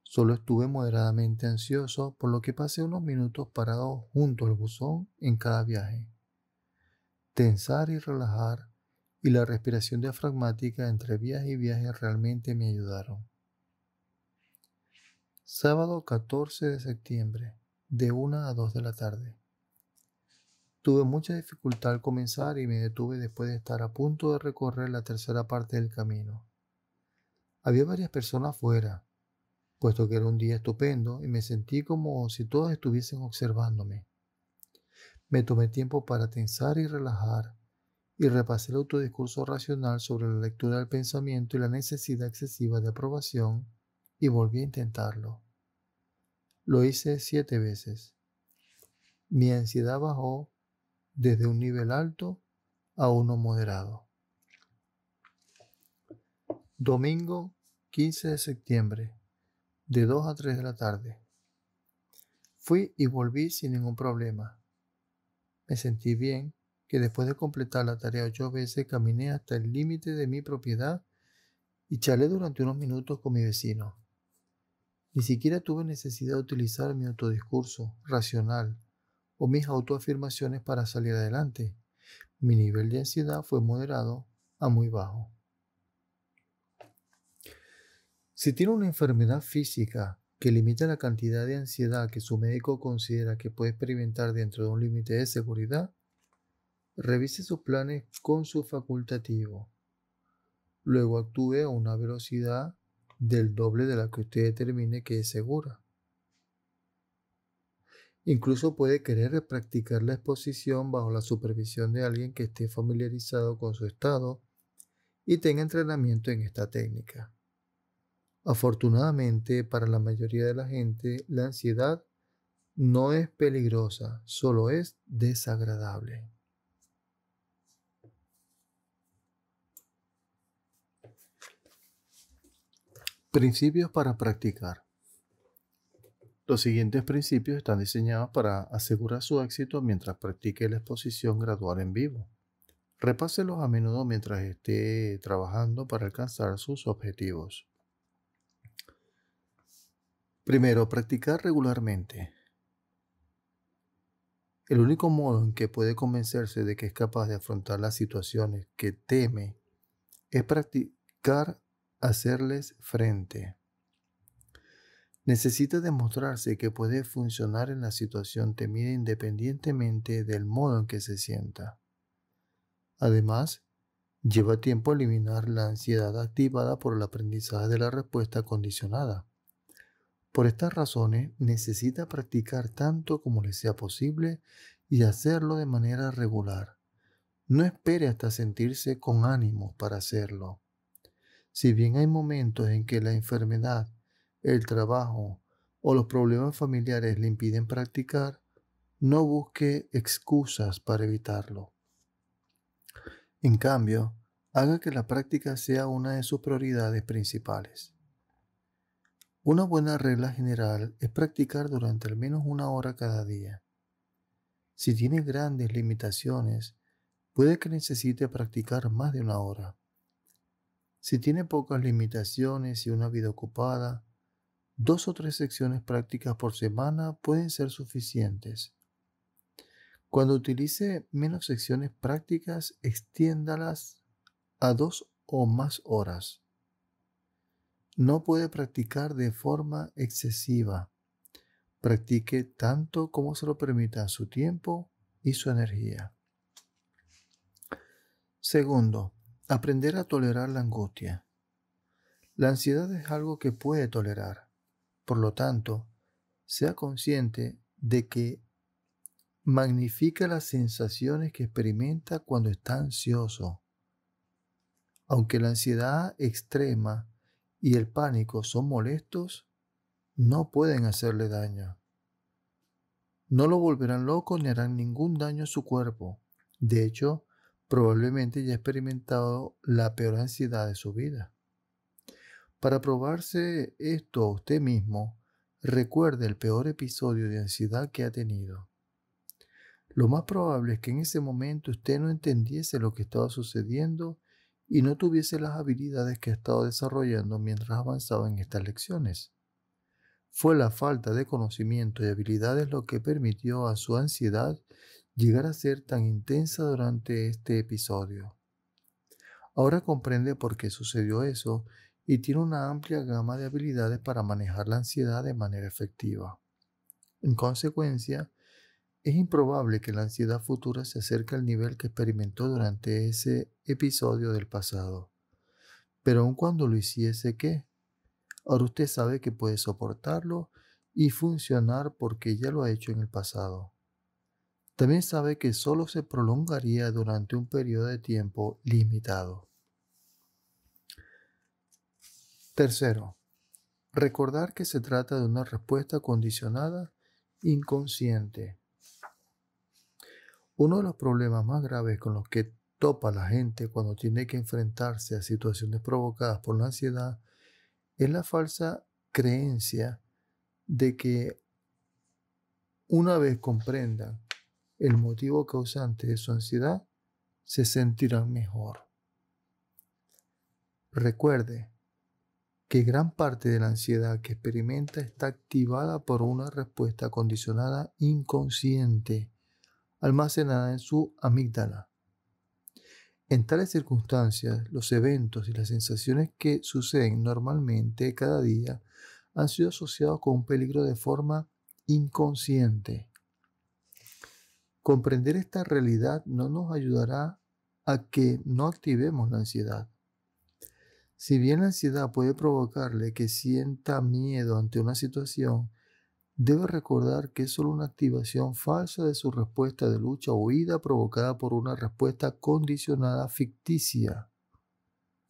Speaker 1: Solo estuve moderadamente ansioso, por lo que pasé unos minutos parado junto al buzón en cada viaje. Tensar y relajar y la respiración diafragmática entre viaje y viaje realmente me ayudaron. Sábado 14 de septiembre, de 1 a 2 de la tarde. Tuve mucha dificultad al comenzar y me detuve después de estar a punto de recorrer la tercera parte del camino. Había varias personas fuera, puesto que era un día estupendo y me sentí como si todas estuviesen observándome. Me tomé tiempo para tensar y relajar y repasé el autodiscurso racional sobre la lectura del pensamiento y la necesidad excesiva de aprobación y volví a intentarlo. Lo hice siete veces. Mi ansiedad bajó desde un nivel alto a uno moderado. Domingo 15 de septiembre, de 2 a 3 de la tarde. Fui y volví sin ningún problema. Me sentí bien que después de completar la tarea ocho veces caminé hasta el límite de mi propiedad y charlé durante unos minutos con mi vecino. Ni siquiera tuve necesidad de utilizar mi autodiscurso racional o mis autoafirmaciones para salir adelante. Mi nivel de ansiedad fue moderado a muy bajo. Si tiene una enfermedad física que limita la cantidad de ansiedad que su médico considera que puede experimentar dentro de un límite de seguridad, revise sus planes con su facultativo. Luego actúe a una velocidad del doble de la que usted determine que es segura. Incluso puede querer practicar la exposición bajo la supervisión de alguien que esté familiarizado con su estado y tenga entrenamiento en esta técnica. Afortunadamente, para la mayoría de la gente, la ansiedad no es peligrosa, solo es desagradable. Principios para practicar. Los siguientes principios están diseñados para asegurar su éxito mientras practique la exposición gradual en vivo. Repáselos a menudo mientras esté trabajando para alcanzar sus objetivos. Primero, practicar regularmente. El único modo en que puede convencerse de que es capaz de afrontar las situaciones que teme es practicar hacerles frente. Necesita demostrarse que puede funcionar en la situación temida independientemente del modo en que se sienta. Además, lleva tiempo eliminar la ansiedad activada por el aprendizaje de la respuesta condicionada. Por estas razones, necesita practicar tanto como le sea posible y hacerlo de manera regular. No espere hasta sentirse con ánimos para hacerlo. Si bien hay momentos en que la enfermedad, el trabajo o los problemas familiares le impiden practicar, no busque excusas para evitarlo. En cambio, haga que la práctica sea una de sus prioridades principales. Una buena regla general es practicar durante al menos una hora cada día. Si tiene grandes limitaciones, puede que necesite practicar más de una hora. Si tiene pocas limitaciones y una vida ocupada, dos o tres secciones prácticas por semana pueden ser suficientes. Cuando utilice menos secciones prácticas, extiéndalas a dos o más horas. No puede practicar de forma excesiva. Practique tanto como se lo permita su tiempo y su energía. Segundo, Aprender a tolerar la angustia. La ansiedad es algo que puede tolerar. Por lo tanto, sea consciente de que magnifica las sensaciones que experimenta cuando está ansioso. Aunque la ansiedad extrema y el pánico son molestos, no pueden hacerle daño. No lo volverán loco ni harán ningún daño a su cuerpo. De hecho, probablemente ya ha experimentado la peor ansiedad de su vida. Para probarse esto a usted mismo, recuerde el peor episodio de ansiedad que ha tenido. Lo más probable es que en ese momento usted no entendiese lo que estaba sucediendo y no tuviese las habilidades que ha estado desarrollando mientras avanzaba en estas lecciones. Fue la falta de conocimiento y habilidades lo que permitió a su ansiedad llegar a ser tan intensa durante este episodio. Ahora comprende por qué sucedió eso y tiene una amplia gama de habilidades para manejar la ansiedad de manera efectiva. En consecuencia, es improbable que la ansiedad futura se acerque al nivel que experimentó durante ese episodio del pasado. Pero aun cuando lo hiciese, ¿qué? Ahora usted sabe que puede soportarlo y funcionar porque ya lo ha hecho en el pasado también sabe que solo se prolongaría durante un periodo de tiempo limitado. Tercero, recordar que se trata de una respuesta condicionada inconsciente. Uno de los problemas más graves con los que topa la gente cuando tiene que enfrentarse a situaciones provocadas por la ansiedad es la falsa creencia de que una vez comprendan el motivo causante de su ansiedad, se sentirán mejor. Recuerde que gran parte de la ansiedad que experimenta está activada por una respuesta condicionada inconsciente, almacenada en su amígdala. En tales circunstancias, los eventos y las sensaciones que suceden normalmente cada día han sido asociados con un peligro de forma inconsciente. Comprender esta realidad no nos ayudará a que no activemos la ansiedad. Si bien la ansiedad puede provocarle que sienta miedo ante una situación, debe recordar que es solo una activación falsa de su respuesta de lucha o huida provocada por una respuesta condicionada ficticia.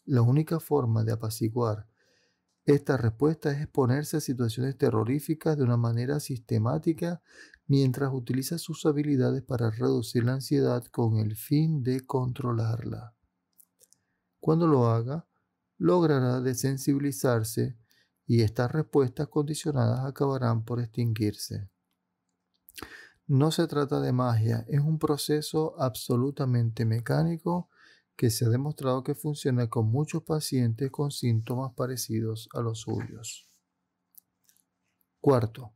Speaker 1: La única forma de apaciguar esta respuesta es exponerse a situaciones terroríficas de una manera sistemática mientras utiliza sus habilidades para reducir la ansiedad con el fin de controlarla. Cuando lo haga, logrará desensibilizarse y estas respuestas condicionadas acabarán por extinguirse. No se trata de magia, es un proceso absolutamente mecánico que se ha demostrado que funciona con muchos pacientes con síntomas parecidos a los suyos. Cuarto,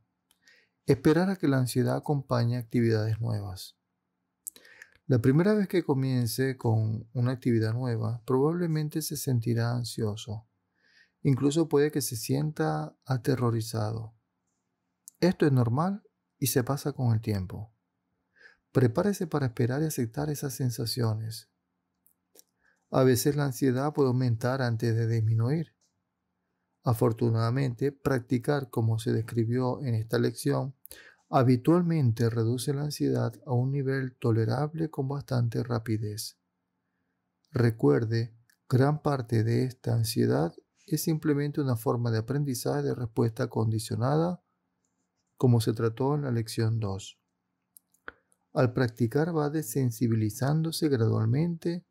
Speaker 1: Esperar a que la ansiedad acompañe actividades nuevas. La primera vez que comience con una actividad nueva, probablemente se sentirá ansioso. Incluso puede que se sienta aterrorizado. Esto es normal y se pasa con el tiempo. Prepárese para esperar y aceptar esas sensaciones. A veces la ansiedad puede aumentar antes de disminuir. Afortunadamente, practicar como se describió en esta lección habitualmente reduce la ansiedad a un nivel tolerable con bastante rapidez. Recuerde, gran parte de esta ansiedad es simplemente una forma de aprendizaje de respuesta condicionada, como se trató en la lección 2. Al practicar va desensibilizándose gradualmente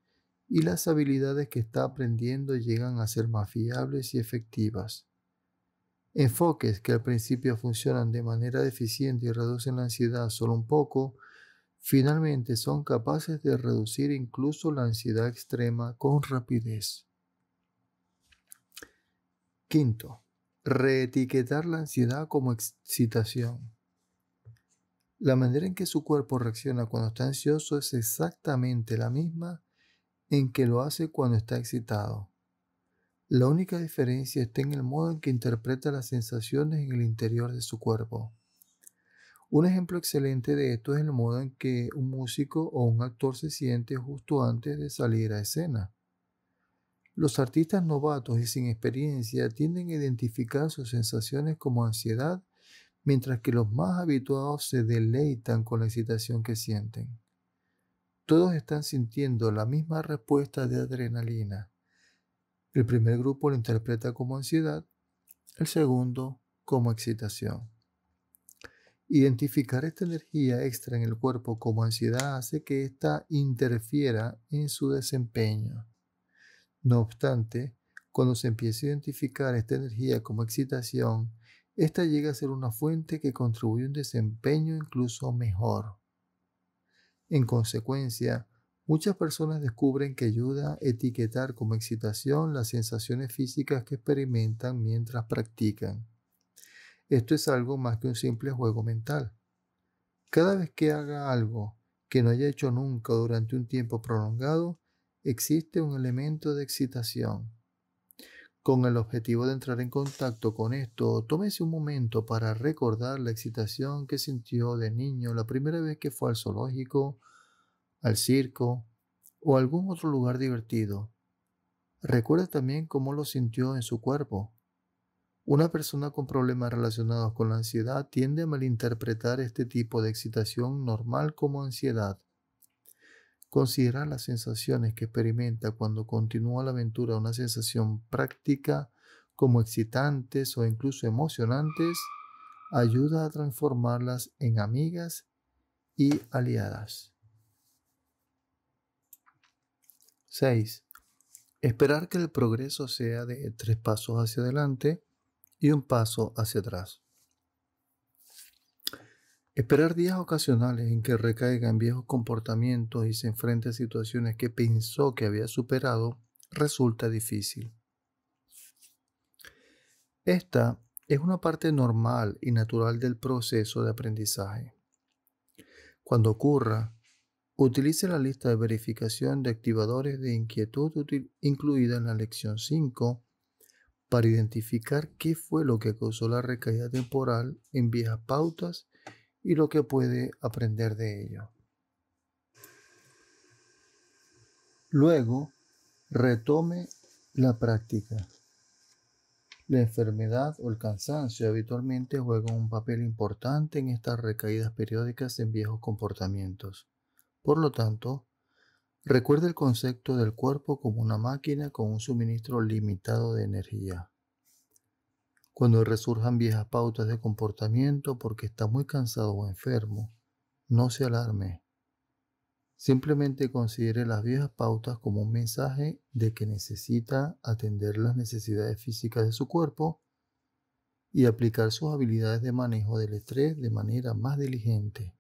Speaker 1: y las habilidades que está aprendiendo llegan a ser más fiables y efectivas. Enfoques que al principio funcionan de manera deficiente y reducen la ansiedad solo un poco, finalmente son capaces de reducir incluso la ansiedad extrema con rapidez. Quinto, reetiquetar la ansiedad como excitación. La manera en que su cuerpo reacciona cuando está ansioso es exactamente la misma en que lo hace cuando está excitado. La única diferencia está en el modo en que interpreta las sensaciones en el interior de su cuerpo. Un ejemplo excelente de esto es el modo en que un músico o un actor se siente justo antes de salir a escena. Los artistas novatos y sin experiencia tienden a identificar sus sensaciones como ansiedad, mientras que los más habituados se deleitan con la excitación que sienten. Todos están sintiendo la misma respuesta de adrenalina. El primer grupo lo interpreta como ansiedad, el segundo como excitación. Identificar esta energía extra en el cuerpo como ansiedad hace que ésta interfiera en su desempeño. No obstante, cuando se empieza a identificar esta energía como excitación, esta llega a ser una fuente que contribuye a un desempeño incluso mejor. En consecuencia, muchas personas descubren que ayuda a etiquetar como excitación las sensaciones físicas que experimentan mientras practican. Esto es algo más que un simple juego mental. Cada vez que haga algo que no haya hecho nunca durante un tiempo prolongado, existe un elemento de excitación. Con el objetivo de entrar en contacto con esto, tómese un momento para recordar la excitación que sintió de niño la primera vez que fue al zoológico, al circo o algún otro lugar divertido. Recuerda también cómo lo sintió en su cuerpo. Una persona con problemas relacionados con la ansiedad tiende a malinterpretar este tipo de excitación normal como ansiedad. Considerar las sensaciones que experimenta cuando continúa la aventura, una sensación práctica como excitantes o incluso emocionantes, ayuda a transformarlas en amigas y aliadas. 6. Esperar que el progreso sea de tres pasos hacia adelante y un paso hacia atrás. Esperar días ocasionales en que recaiga en viejos comportamientos y se enfrente a situaciones que pensó que había superado resulta difícil. Esta es una parte normal y natural del proceso de aprendizaje. Cuando ocurra, utilice la lista de verificación de activadores de inquietud incluida en la lección 5 para identificar qué fue lo que causó la recaída temporal en viejas pautas y lo que puede aprender de ello. Luego, retome la práctica. La enfermedad o el cansancio habitualmente juegan un papel importante en estas recaídas periódicas en viejos comportamientos. Por lo tanto, recuerde el concepto del cuerpo como una máquina con un suministro limitado de energía cuando resurjan viejas pautas de comportamiento porque está muy cansado o enfermo. No se alarme. Simplemente considere las viejas pautas como un mensaje de que necesita atender las necesidades físicas de su cuerpo y aplicar sus habilidades de manejo del estrés de manera más diligente.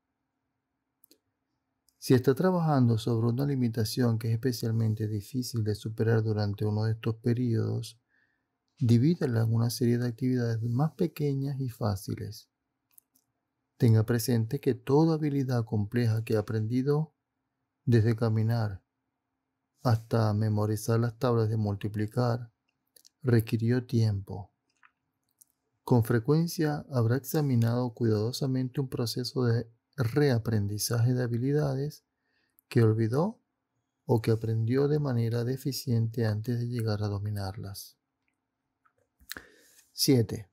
Speaker 1: Si está trabajando sobre una limitación que es especialmente difícil de superar durante uno de estos periodos, Divídela en una serie de actividades más pequeñas y fáciles. Tenga presente que toda habilidad compleja que ha aprendido, desde caminar hasta memorizar las tablas de multiplicar, requirió tiempo. Con frecuencia habrá examinado cuidadosamente un proceso de reaprendizaje de habilidades que olvidó o que aprendió de manera deficiente antes de llegar a dominarlas. 7.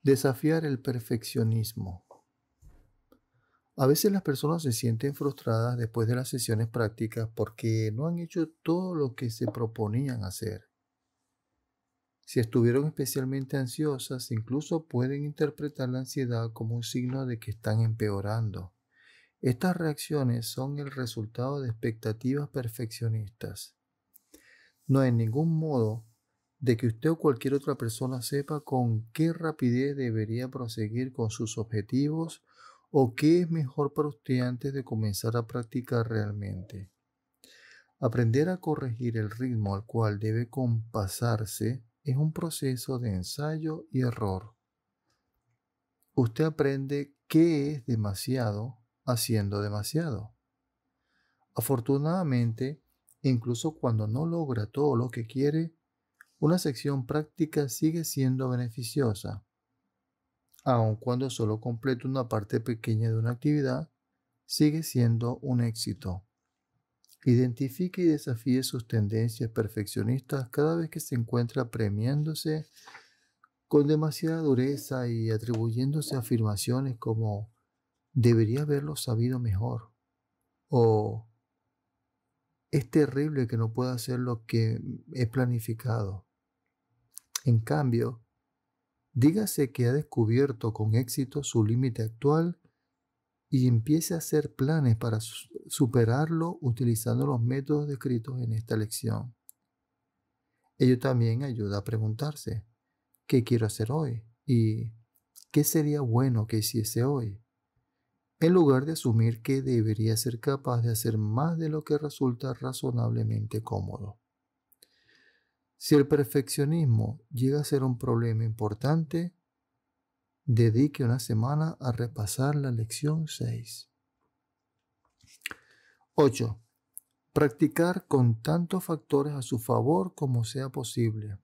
Speaker 1: Desafiar el perfeccionismo. A veces las personas se sienten frustradas después de las sesiones prácticas porque no han hecho todo lo que se proponían hacer. Si estuvieron especialmente ansiosas, incluso pueden interpretar la ansiedad como un signo de que están empeorando. Estas reacciones son el resultado de expectativas perfeccionistas. No hay ningún modo de que usted o cualquier otra persona sepa con qué rapidez debería proseguir con sus objetivos o qué es mejor para usted antes de comenzar a practicar realmente. Aprender a corregir el ritmo al cual debe compasarse es un proceso de ensayo y error. Usted aprende qué es demasiado haciendo demasiado. Afortunadamente, incluso cuando no logra todo lo que quiere, una sección práctica sigue siendo beneficiosa, aun cuando solo complete una parte pequeña de una actividad, sigue siendo un éxito. Identifique y desafíe sus tendencias perfeccionistas cada vez que se encuentra premiándose con demasiada dureza y atribuyéndose afirmaciones como debería haberlo sabido mejor o es terrible que no pueda hacer lo que he planificado en cambio, dígase que ha descubierto con éxito su límite actual y empiece a hacer planes para superarlo utilizando los métodos descritos en esta lección. Ello también ayuda a preguntarse, ¿qué quiero hacer hoy? ¿Y qué sería bueno que hiciese hoy? En lugar de asumir que debería ser capaz de hacer más de lo que resulta razonablemente cómodo. Si el perfeccionismo llega a ser un problema importante, dedique una semana a repasar la lección 6. 8. Practicar con tantos factores a su favor como sea posible.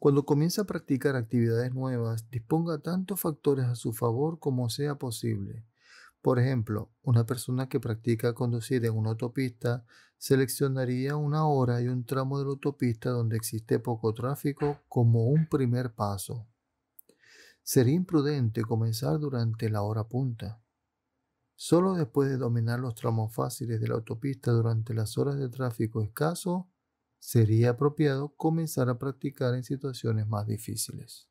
Speaker 1: Cuando comienza a practicar actividades nuevas, disponga tantos factores a su favor como sea posible. Por ejemplo, una persona que practica conducir en una autopista seleccionaría una hora y un tramo de la autopista donde existe poco tráfico como un primer paso. Sería imprudente comenzar durante la hora punta. Solo después de dominar los tramos fáciles de la autopista durante las horas de tráfico escaso, sería apropiado comenzar a practicar en situaciones más difíciles.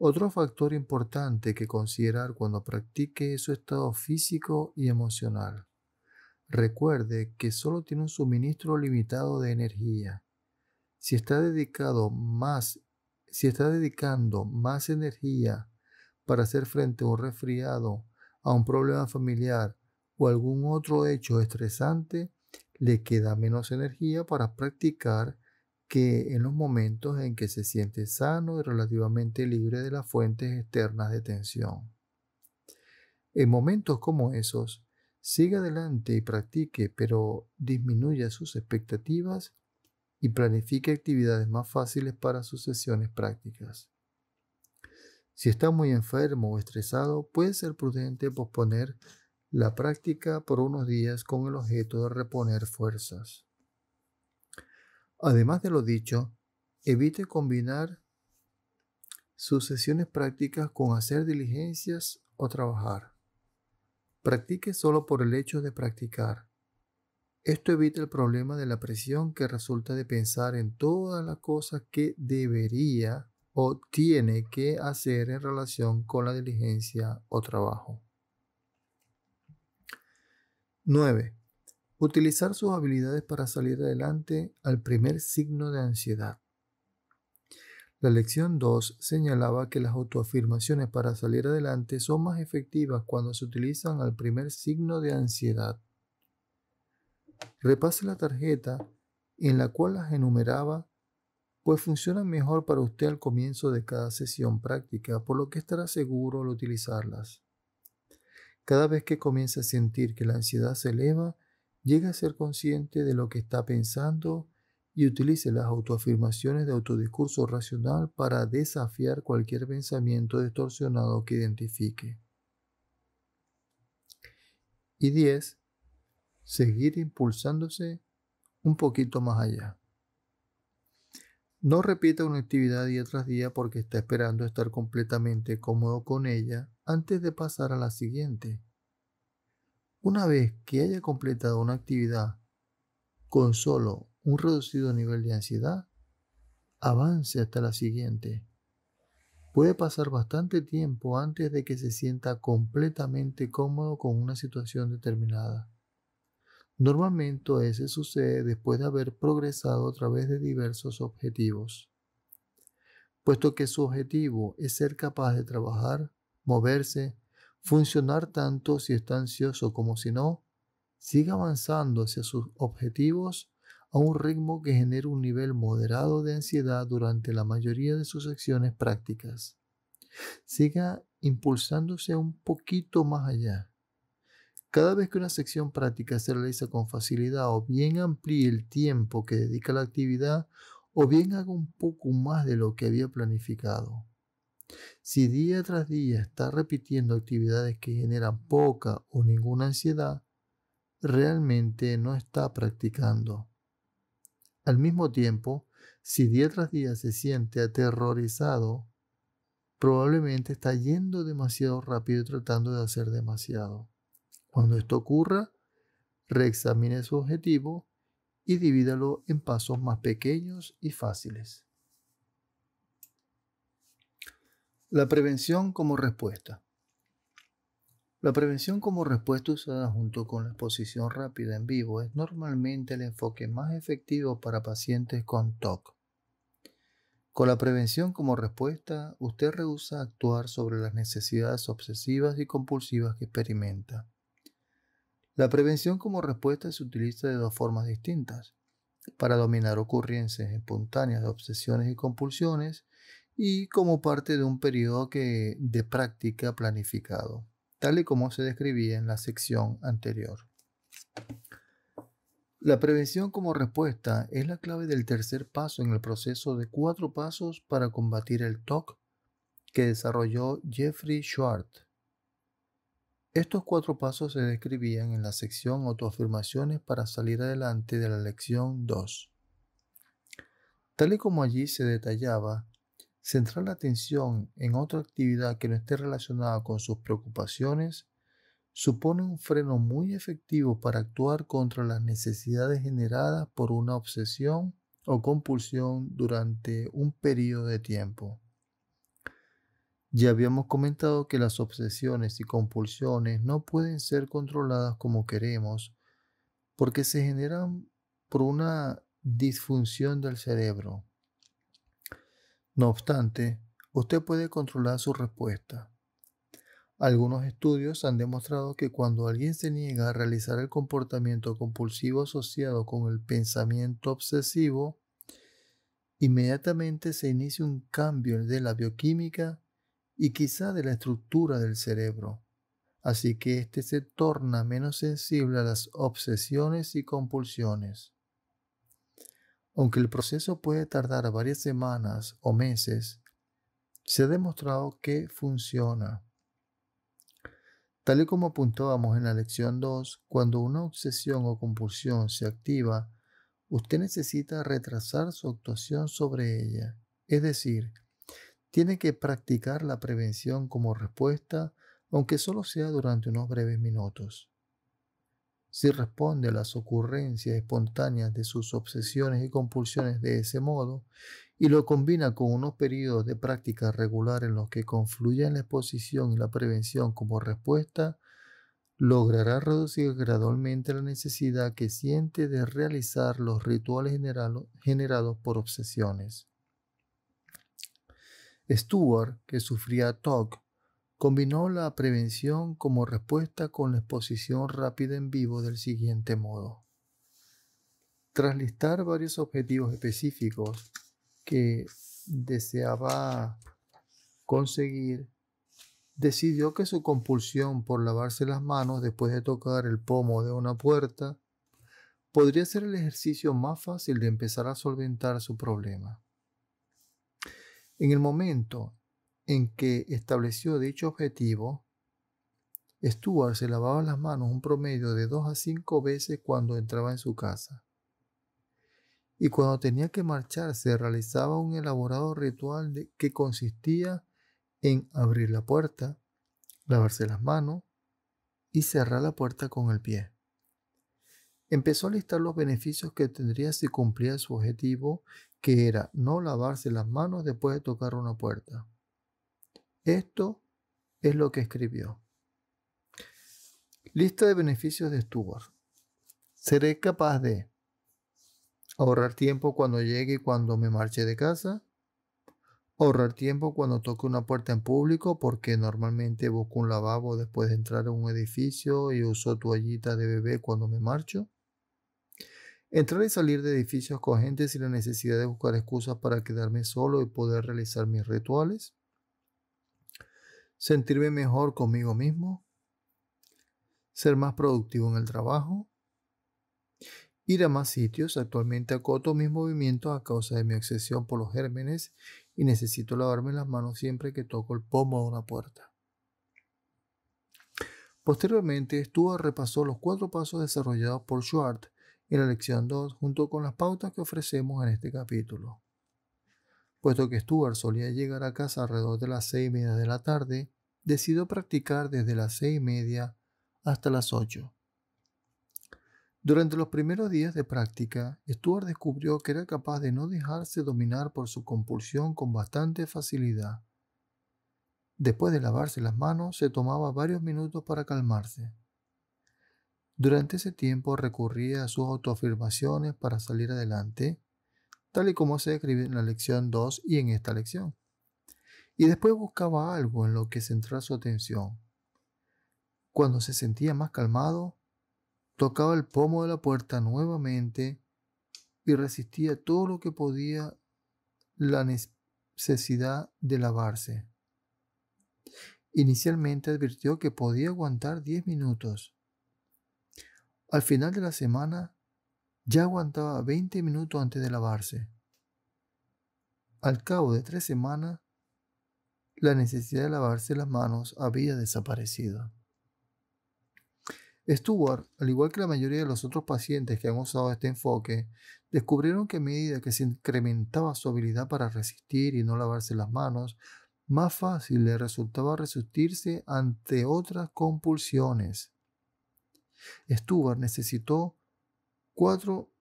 Speaker 1: Otro factor importante que considerar cuando practique es su estado físico y emocional. Recuerde que solo tiene un suministro limitado de energía. Si está dedicado más, si está dedicando más energía para hacer frente a un resfriado, a un problema familiar o algún otro hecho estresante, le queda menos energía para practicar que en los momentos en que se siente sano y relativamente libre de las fuentes externas de tensión. En momentos como esos, siga adelante y practique, pero disminuya sus expectativas y planifique actividades más fáciles para sus sesiones prácticas. Si está muy enfermo o estresado, puede ser prudente posponer la práctica por unos días con el objeto de reponer fuerzas. Además de lo dicho, evite combinar sus sesiones prácticas con hacer diligencias o trabajar. Practique solo por el hecho de practicar. Esto evita el problema de la presión que resulta de pensar en todas las cosas que debería o tiene que hacer en relación con la diligencia o trabajo. 9. Utilizar sus habilidades para salir adelante al primer signo de ansiedad. La lección 2 señalaba que las autoafirmaciones para salir adelante son más efectivas cuando se utilizan al primer signo de ansiedad. Repase la tarjeta en la cual las enumeraba, pues funcionan mejor para usted al comienzo de cada sesión práctica, por lo que estará seguro al utilizarlas. Cada vez que comience a sentir que la ansiedad se eleva, Llega a ser consciente de lo que está pensando y utilice las autoafirmaciones de autodiscurso racional para desafiar cualquier pensamiento distorsionado que identifique. Y 10. Seguir impulsándose un poquito más allá. No repita una actividad día tras día porque está esperando estar completamente cómodo con ella antes de pasar a la siguiente. Una vez que haya completado una actividad con solo un reducido nivel de ansiedad, avance hasta la siguiente. Puede pasar bastante tiempo antes de que se sienta completamente cómodo con una situación determinada. Normalmente eso sucede después de haber progresado a través de diversos objetivos. Puesto que su objetivo es ser capaz de trabajar, moverse, funcionar tanto si está ansioso como si no, siga avanzando hacia sus objetivos a un ritmo que genere un nivel moderado de ansiedad durante la mayoría de sus acciones prácticas. Siga impulsándose un poquito más allá. Cada vez que una sección práctica se realiza con facilidad o bien amplíe el tiempo que dedica a la actividad o bien haga un poco más de lo que había planificado. Si día tras día está repitiendo actividades que generan poca o ninguna ansiedad, realmente no está practicando. Al mismo tiempo, si día tras día se siente aterrorizado, probablemente está yendo demasiado rápido y tratando de hacer demasiado. Cuando esto ocurra, reexamine su objetivo y divídalo en pasos más pequeños y fáciles. La prevención como respuesta. La prevención como respuesta usada junto con la exposición rápida en vivo es normalmente el enfoque más efectivo para pacientes con TOC. Con la prevención como respuesta, usted rehúsa actuar sobre las necesidades obsesivas y compulsivas que experimenta. La prevención como respuesta se utiliza de dos formas distintas, para dominar ocurrencias espontáneas de obsesiones y compulsiones y como parte de un periodo de práctica planificado, tal y como se describía en la sección anterior. La prevención como respuesta es la clave del tercer paso en el proceso de cuatro pasos para combatir el TOC que desarrolló Jeffrey Schwartz. Estos cuatro pasos se describían en la sección autoafirmaciones para salir adelante de la lección 2. Tal y como allí se detallaba, Centrar la atención en otra actividad que no esté relacionada con sus preocupaciones supone un freno muy efectivo para actuar contra las necesidades generadas por una obsesión o compulsión durante un periodo de tiempo. Ya habíamos comentado que las obsesiones y compulsiones no pueden ser controladas como queremos porque se generan por una disfunción del cerebro. No obstante, usted puede controlar su respuesta. Algunos estudios han demostrado que cuando alguien se niega a realizar el comportamiento compulsivo asociado con el pensamiento obsesivo, inmediatamente se inicia un cambio de la bioquímica y quizá de la estructura del cerebro. Así que éste se torna menos sensible a las obsesiones y compulsiones. Aunque el proceso puede tardar varias semanas o meses, se ha demostrado que funciona. Tal y como apuntábamos en la lección 2, cuando una obsesión o compulsión se activa, usted necesita retrasar su actuación sobre ella. Es decir, tiene que practicar la prevención como respuesta, aunque solo sea durante unos breves minutos. Si responde a las ocurrencias espontáneas de sus obsesiones y compulsiones de ese modo, y lo combina con unos periodos de práctica regular en los que confluyen la exposición y la prevención como respuesta, logrará reducir gradualmente la necesidad que siente de realizar los rituales generados por obsesiones. Stuart, que sufría TOC, combinó la prevención como respuesta con la exposición rápida en vivo del siguiente modo. Tras listar varios objetivos específicos que deseaba conseguir, decidió que su compulsión por lavarse las manos después de tocar el pomo de una puerta podría ser el ejercicio más fácil de empezar a solventar su problema. En el momento en que estableció dicho objetivo, Stuart se lavaba las manos un promedio de dos a cinco veces cuando entraba en su casa. Y cuando tenía que marcharse realizaba un elaborado ritual que consistía en abrir la puerta, lavarse las manos y cerrar la puerta con el pie. Empezó a listar los beneficios que tendría si cumplía su objetivo, que era no lavarse las manos después de tocar una puerta esto es lo que escribió. Lista de beneficios de Stuart. Seré capaz de ahorrar tiempo cuando llegue y cuando me marche de casa. Ahorrar tiempo cuando toque una puerta en público porque normalmente busco un lavabo después de entrar a un edificio y uso toallita de bebé cuando me marcho. Entrar y salir de edificios con gente sin la necesidad de buscar excusas para quedarme solo y poder realizar mis rituales sentirme mejor conmigo mismo, ser más productivo en el trabajo, ir a más sitios. Actualmente acoto mis movimientos a causa de mi obsesión por los gérmenes y necesito lavarme las manos siempre que toco el pomo de una puerta. Posteriormente, Stuart repasó los cuatro pasos desarrollados por Schwartz en la lección 2 junto con las pautas que ofrecemos en este capítulo. Puesto que Stuart solía llegar a casa alrededor de las seis y media de la tarde, decidió practicar desde las seis y media hasta las ocho. Durante los primeros días de práctica, Stuart descubrió que era capaz de no dejarse dominar por su compulsión con bastante facilidad. Después de lavarse las manos, se tomaba varios minutos para calmarse. Durante ese tiempo recurría a sus autoafirmaciones para salir adelante tal y como se describe en la lección 2 y en esta lección. Y después buscaba algo en lo que centrar su atención. Cuando se sentía más calmado, tocaba el pomo de la puerta nuevamente y resistía todo lo que podía la necesidad de lavarse. Inicialmente advirtió que podía aguantar 10 minutos. Al final de la semana ya aguantaba 20 minutos antes de lavarse. Al cabo de tres semanas, la necesidad de lavarse las manos había desaparecido. Stuart, al igual que la mayoría de los otros pacientes que han usado este enfoque, descubrieron que a medida que se incrementaba su habilidad para resistir y no lavarse las manos, más fácil le resultaba resistirse ante otras compulsiones. Stuart necesitó cuatro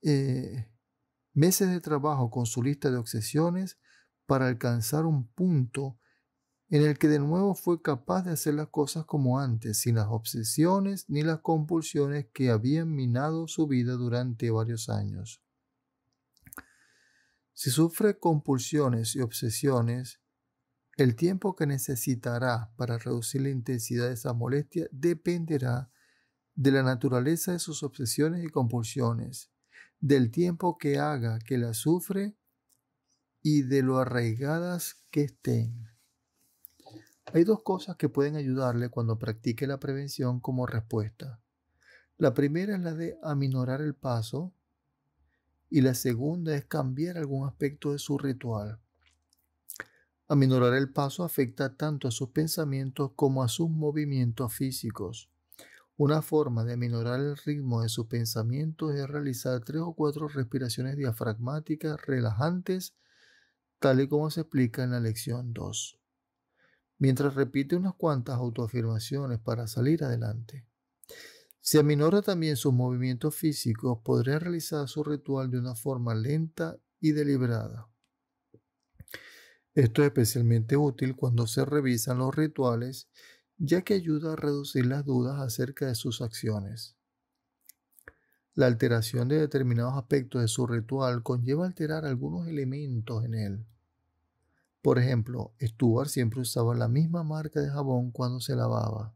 Speaker 1: eh, meses de trabajo con su lista de obsesiones para alcanzar un punto en el que de nuevo fue capaz de hacer las cosas como antes, sin las obsesiones ni las compulsiones que habían minado su vida durante varios años. Si sufre compulsiones y obsesiones, el tiempo que necesitará para reducir la intensidad de esa molestia dependerá de la naturaleza de sus obsesiones y compulsiones, del tiempo que haga que las sufre y de lo arraigadas que estén. Hay dos cosas que pueden ayudarle cuando practique la prevención como respuesta. La primera es la de aminorar el paso y la segunda es cambiar algún aspecto de su ritual. Aminorar el paso afecta tanto a sus pensamientos como a sus movimientos físicos. Una forma de aminorar el ritmo de sus pensamientos es realizar tres o cuatro respiraciones diafragmáticas relajantes, tal y como se explica en la lección 2, mientras repite unas cuantas autoafirmaciones para salir adelante. Si aminora también sus movimientos físicos, podrá realizar su ritual de una forma lenta y deliberada. Esto es especialmente útil cuando se revisan los rituales ya que ayuda a reducir las dudas acerca de sus acciones. La alteración de determinados aspectos de su ritual conlleva alterar algunos elementos en él. Por ejemplo, Stuart siempre usaba la misma marca de jabón cuando se lavaba.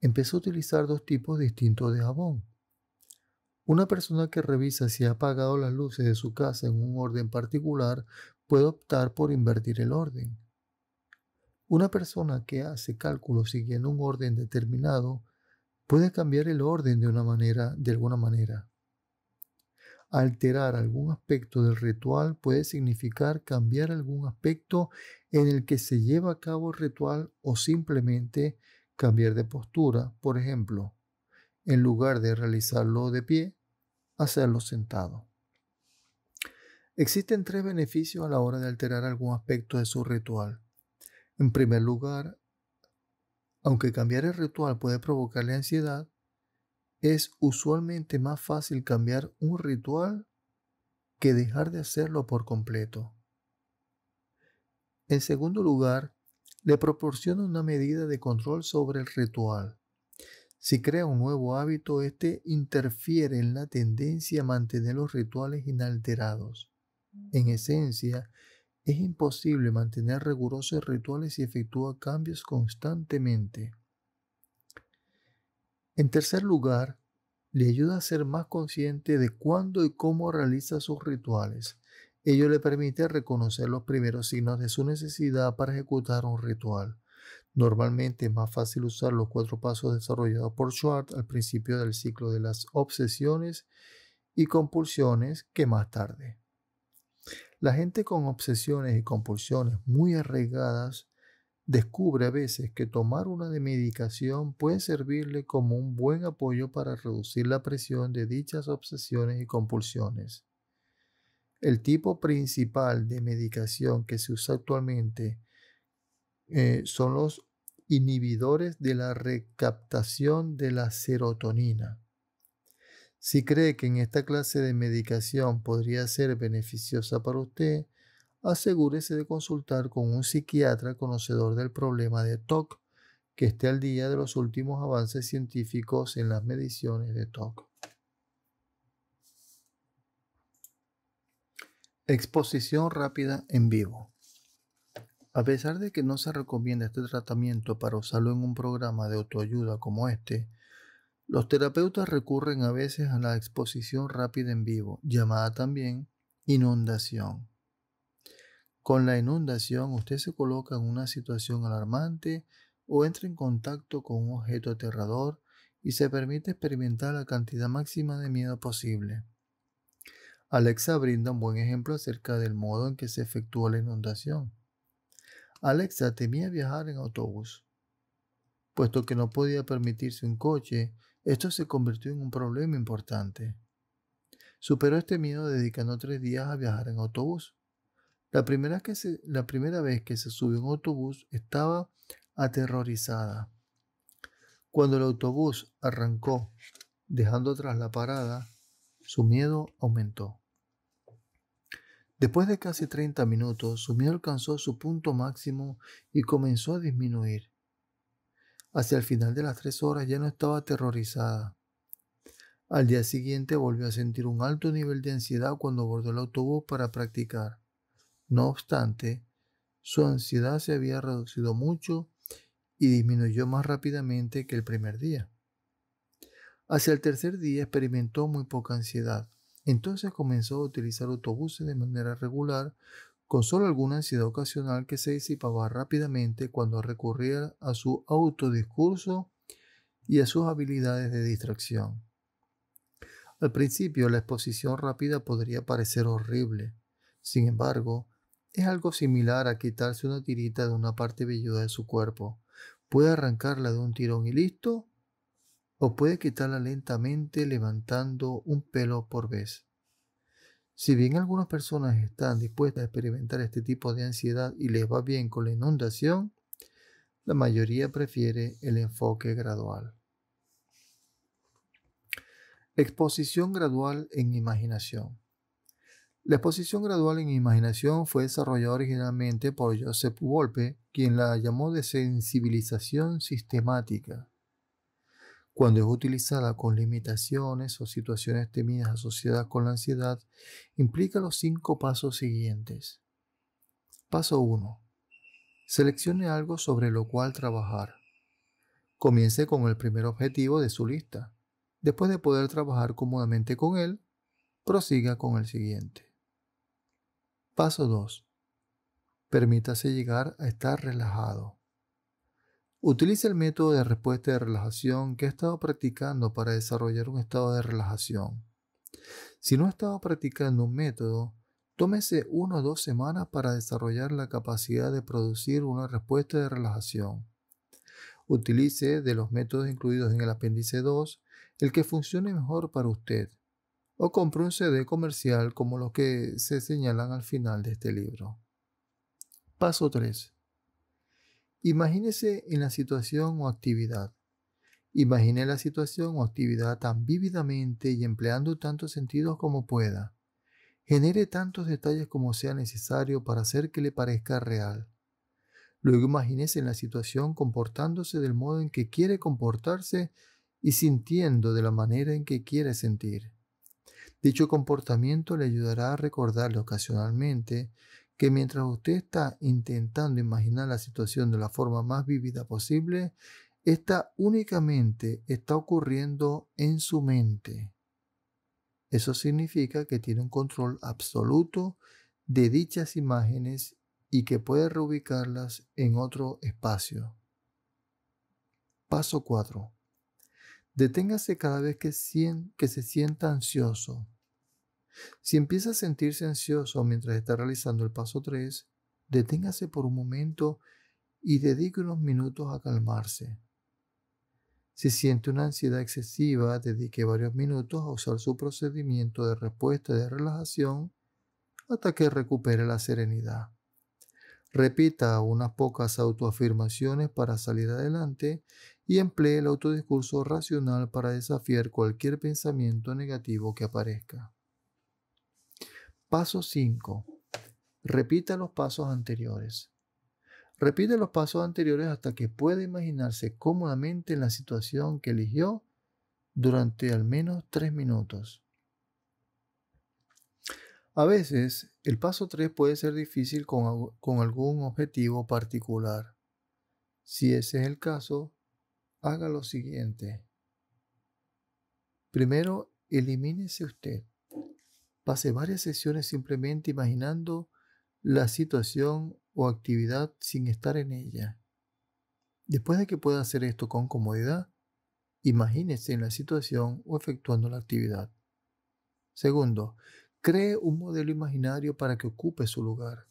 Speaker 1: Empezó a utilizar dos tipos distintos de jabón. Una persona que revisa si ha apagado las luces de su casa en un orden particular puede optar por invertir el orden. Una persona que hace cálculos siguiendo un orden determinado puede cambiar el orden de una manera, de alguna manera. Alterar algún aspecto del ritual puede significar cambiar algún aspecto en el que se lleva a cabo el ritual o simplemente cambiar de postura. Por ejemplo, en lugar de realizarlo de pie, hacerlo sentado. Existen tres beneficios a la hora de alterar algún aspecto de su ritual. En primer lugar, aunque cambiar el ritual puede provocarle ansiedad, es usualmente más fácil cambiar un ritual que dejar de hacerlo por completo. En segundo lugar, le proporciona una medida de control sobre el ritual. Si crea un nuevo hábito, este interfiere en la tendencia a mantener los rituales inalterados. En esencia, es imposible mantener rigurosos rituales y efectúa cambios constantemente. En tercer lugar, le ayuda a ser más consciente de cuándo y cómo realiza sus rituales. Ello le permite reconocer los primeros signos de su necesidad para ejecutar un ritual. Normalmente es más fácil usar los cuatro pasos desarrollados por Schwartz al principio del ciclo de las obsesiones y compulsiones que más tarde. La gente con obsesiones y compulsiones muy arraigadas descubre a veces que tomar una de medicación puede servirle como un buen apoyo para reducir la presión de dichas obsesiones y compulsiones. El tipo principal de medicación que se usa actualmente eh, son los inhibidores de la recaptación de la serotonina. Si cree que en esta clase de medicación podría ser beneficiosa para usted, asegúrese de consultar con un psiquiatra conocedor del problema de TOC que esté al día de los últimos avances científicos en las mediciones de TOC. Exposición rápida en vivo. A pesar de que no se recomienda este tratamiento para usarlo en un programa de autoayuda como este, los terapeutas recurren a veces a la exposición rápida en vivo, llamada también inundación. Con la inundación usted se coloca en una situación alarmante o entra en contacto con un objeto aterrador y se permite experimentar la cantidad máxima de miedo posible. Alexa brinda un buen ejemplo acerca del modo en que se efectúa la inundación. Alexa temía viajar en autobús, puesto que no podía permitirse un coche esto se convirtió en un problema importante. Superó este miedo dedicando tres días a viajar en autobús. La primera, que vez que se subió en autobús estaba aterrorizada. Cuando el autobús arrancó, dejando atrás la parada, su miedo aumentó. Después de casi 30 minutos, su miedo alcanzó su punto máximo y comenzó a disminuir. Hacia el final de las tres horas ya no estaba aterrorizada. Al día siguiente volvió a sentir un alto nivel de ansiedad cuando abordó el autobús para practicar. No obstante, su ansiedad se había reducido mucho y disminuyó más rápidamente que el primer día. Hacia el tercer día experimentó muy poca ansiedad. Entonces comenzó a utilizar autobuses de manera regular con solo alguna ansiedad ocasional que se disipaba rápidamente cuando recurría a su autodiscurso y a sus habilidades de distracción. Al principio la exposición rápida podría parecer horrible, sin embargo, es algo similar a quitarse una tirita de una parte velluda de su cuerpo. Puede arrancarla de un tirón y listo, o puede quitarla lentamente levantando un pelo por vez. Si bien algunas personas están dispuestas a experimentar este tipo de ansiedad y les va bien con la inundación, la mayoría prefiere el enfoque gradual. Exposición gradual en imaginación. La exposición gradual en imaginación fue desarrollada originalmente por Joseph Wolpe, quien la llamó de sensibilización sistemática. Cuando es utilizada con limitaciones o situaciones temidas asociadas con la ansiedad, implica los cinco pasos siguientes. Paso 1. Seleccione algo sobre lo cual trabajar. Comience con el primer objetivo de su lista. Después de poder trabajar cómodamente con él, prosiga con el siguiente. Paso 2. Permítase llegar a estar relajado. Utilice el método de respuesta de relajación que ha estado practicando para desarrollar un estado de relajación. Si no ha estado practicando un método, tómese una o dos semanas para desarrollar la capacidad de producir una respuesta de relajación. Utilice de los métodos incluidos en el apéndice 2 el que funcione mejor para usted, o compre un CD comercial como los que se señalan al final de este libro. Paso 3. Imagínese en la situación o actividad. Imagine la situación o actividad tan vívidamente y empleando tantos sentidos como pueda. Genere tantos detalles como sea necesario para hacer que le parezca real. Luego imagínese en la situación comportándose del modo en que quiere comportarse y sintiendo de la manera en que quiere sentir. Dicho comportamiento le ayudará a recordarle ocasionalmente que mientras usted está intentando imaginar la situación de la forma más vívida posible, esta únicamente está ocurriendo en su mente. Eso significa que tiene un control absoluto de dichas imágenes y que puede reubicarlas en otro espacio. Paso 4. Deténgase cada vez que, se sienta ansioso. Si empieza a sentirse ansioso mientras está realizando el paso 3, deténgase por un momento y dedique unos minutos a calmarse. Si siente una ansiedad excesiva, dedique varios minutos a usar su procedimiento de respuesta de relajación hasta que recupere la serenidad. Repita unas pocas autoafirmaciones para salir adelante y emplee el autodiscurso racional para desafiar cualquier pensamiento negativo que aparezca. Paso 5. Repita los pasos anteriores. Repite los pasos anteriores hasta que pueda imaginarse cómodamente en la situación que eligió durante al menos 3 minutos. A veces, el paso 3 puede ser difícil con, con algún objetivo particular. Si ese es el caso, haga lo siguiente. Primero, elimínese usted. Pase varias sesiones simplemente imaginando la situación o actividad sin estar en ella. Después de que pueda hacer esto con comodidad, imagínese en la situación o efectuando la actividad. Segundo, cree un modelo imaginario para que ocupe su lugar.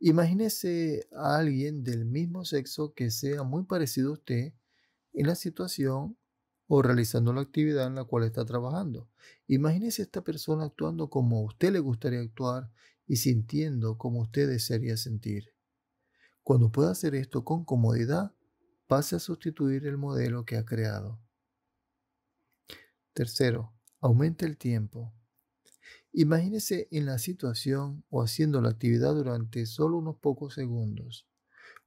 Speaker 1: Imagínese a alguien del mismo sexo que sea muy parecido a usted en la situación o realizando la actividad en la cual está trabajando. Imagínese esta persona actuando como a usted le gustaría actuar y sintiendo como usted desearía sentir. Cuando pueda hacer esto con comodidad, pase a sustituir el modelo que ha creado. Tercero, aumente el tiempo. Imagínese en la situación o haciendo la actividad durante solo unos pocos segundos.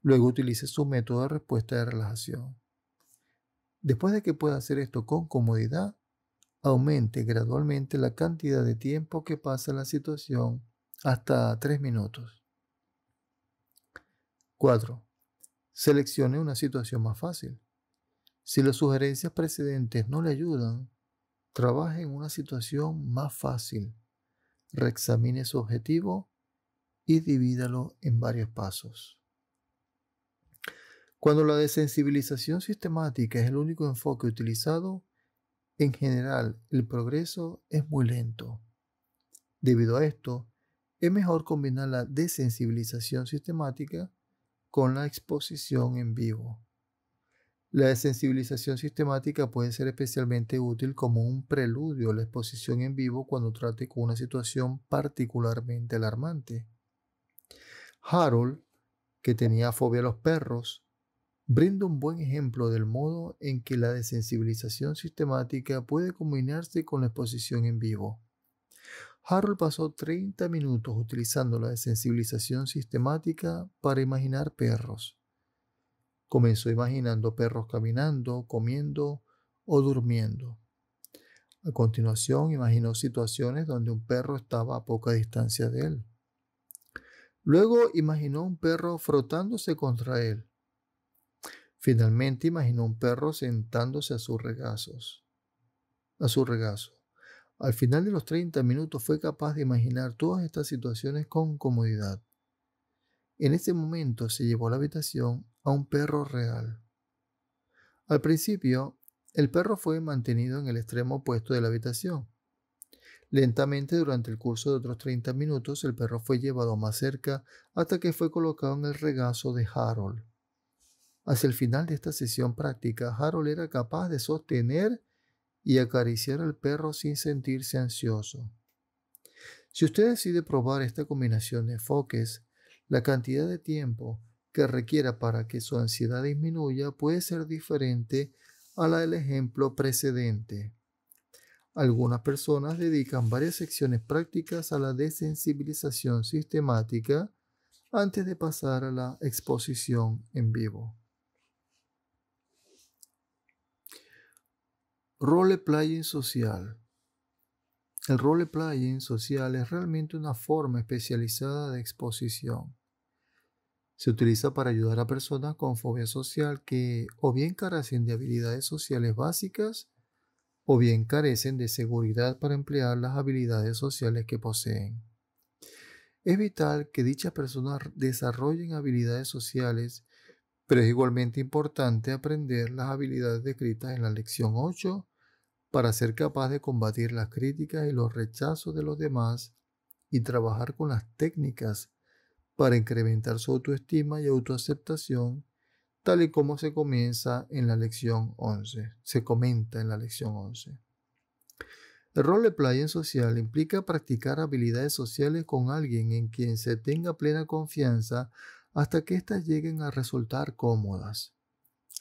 Speaker 1: Luego utilice su método de respuesta de relajación. Después de que pueda hacer esto con comodidad, aumente gradualmente la cantidad de tiempo que pasa la situación hasta 3 minutos. 4. Seleccione una situación más fácil. Si las sugerencias precedentes no le ayudan, trabaje en una situación más fácil. Reexamine su objetivo y divídalo en varios pasos. Cuando la desensibilización sistemática es el único enfoque utilizado, en general el progreso es muy lento. Debido a esto, es mejor combinar la desensibilización sistemática con la exposición en vivo. La desensibilización sistemática puede ser especialmente útil como un preludio a la exposición en vivo cuando trate con una situación particularmente alarmante. Harold, que tenía fobia a los perros, brinda un buen ejemplo del modo en que la desensibilización sistemática puede combinarse con la exposición en vivo. Harold pasó 30 minutos utilizando la desensibilización sistemática para imaginar perros. Comenzó imaginando perros caminando, comiendo o durmiendo. A continuación, imaginó situaciones donde un perro estaba a poca distancia de él. Luego imaginó un perro frotándose contra él Finalmente imaginó un perro sentándose a sus regazos. A su regazo. Al final de los 30 minutos fue capaz de imaginar todas estas situaciones con comodidad. En ese momento se llevó a la habitación a un perro real. Al principio, el perro fue mantenido en el extremo opuesto de la habitación. Lentamente, durante el curso de otros 30 minutos, el perro fue llevado más cerca hasta que fue colocado en el regazo de Harold. Hacia el final de esta sesión práctica, Harold era capaz de sostener y acariciar al perro sin sentirse ansioso. Si usted decide probar esta combinación de enfoques, la cantidad de tiempo que requiera para que su ansiedad disminuya puede ser diferente a la del ejemplo precedente. Algunas personas dedican varias secciones prácticas a la desensibilización sistemática antes de pasar a la exposición en vivo. Roleplaying social. El roleplaying social es realmente una forma especializada de exposición. Se utiliza para ayudar a personas con fobia social que o bien carecen de habilidades sociales básicas o bien carecen de seguridad para emplear las habilidades sociales que poseen. Es vital que dichas personas desarrollen habilidades sociales, pero es igualmente importante aprender las habilidades descritas en la lección 8 para ser capaz de combatir las críticas y los rechazos de los demás y trabajar con las técnicas para incrementar su autoestima y autoaceptación, tal y como se comienza en la lección 11, se comenta en la lección 11. El play en social implica practicar habilidades sociales con alguien en quien se tenga plena confianza hasta que éstas lleguen a resultar cómodas.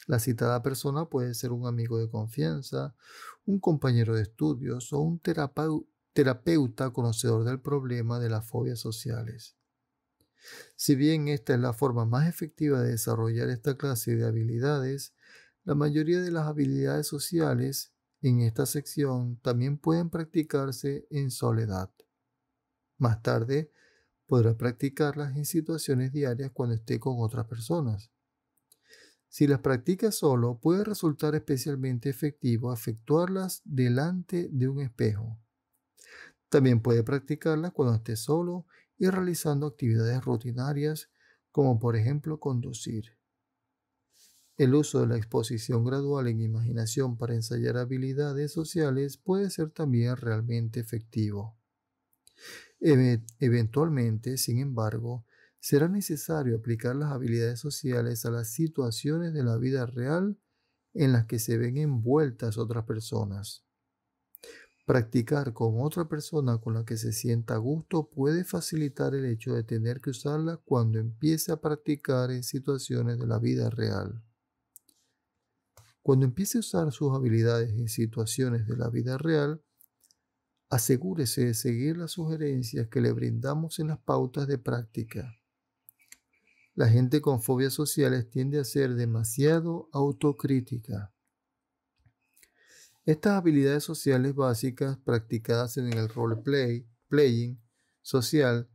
Speaker 1: La citada persona puede ser un amigo de confianza, un compañero de estudios o un terapeuta conocedor del problema de las fobias sociales. Si bien esta es la forma más efectiva de desarrollar esta clase de habilidades, la mayoría de las habilidades sociales en esta sección también pueden practicarse en soledad. Más tarde, podrá practicarlas en situaciones diarias cuando esté con otras personas. Si las practicas solo, puede resultar especialmente efectivo efectuarlas delante de un espejo. También puede practicarlas cuando esté solo y realizando actividades rutinarias como por ejemplo conducir. El uso de la exposición gradual en imaginación para ensayar habilidades sociales puede ser también realmente efectivo. eventualmente, sin embargo, será necesario aplicar las habilidades sociales a las situaciones de la vida real en las que se ven envueltas otras personas. Practicar con otra persona con la que se sienta a gusto puede facilitar el hecho de tener que usarla cuando empiece a practicar en situaciones de la vida real. Cuando empiece a usar sus habilidades en situaciones de la vida real, asegúrese de seguir las sugerencias que le brindamos en las pautas de práctica. La gente con fobias sociales tiende a ser demasiado autocrítica. Estas habilidades sociales básicas practicadas en el roleplay, playing social,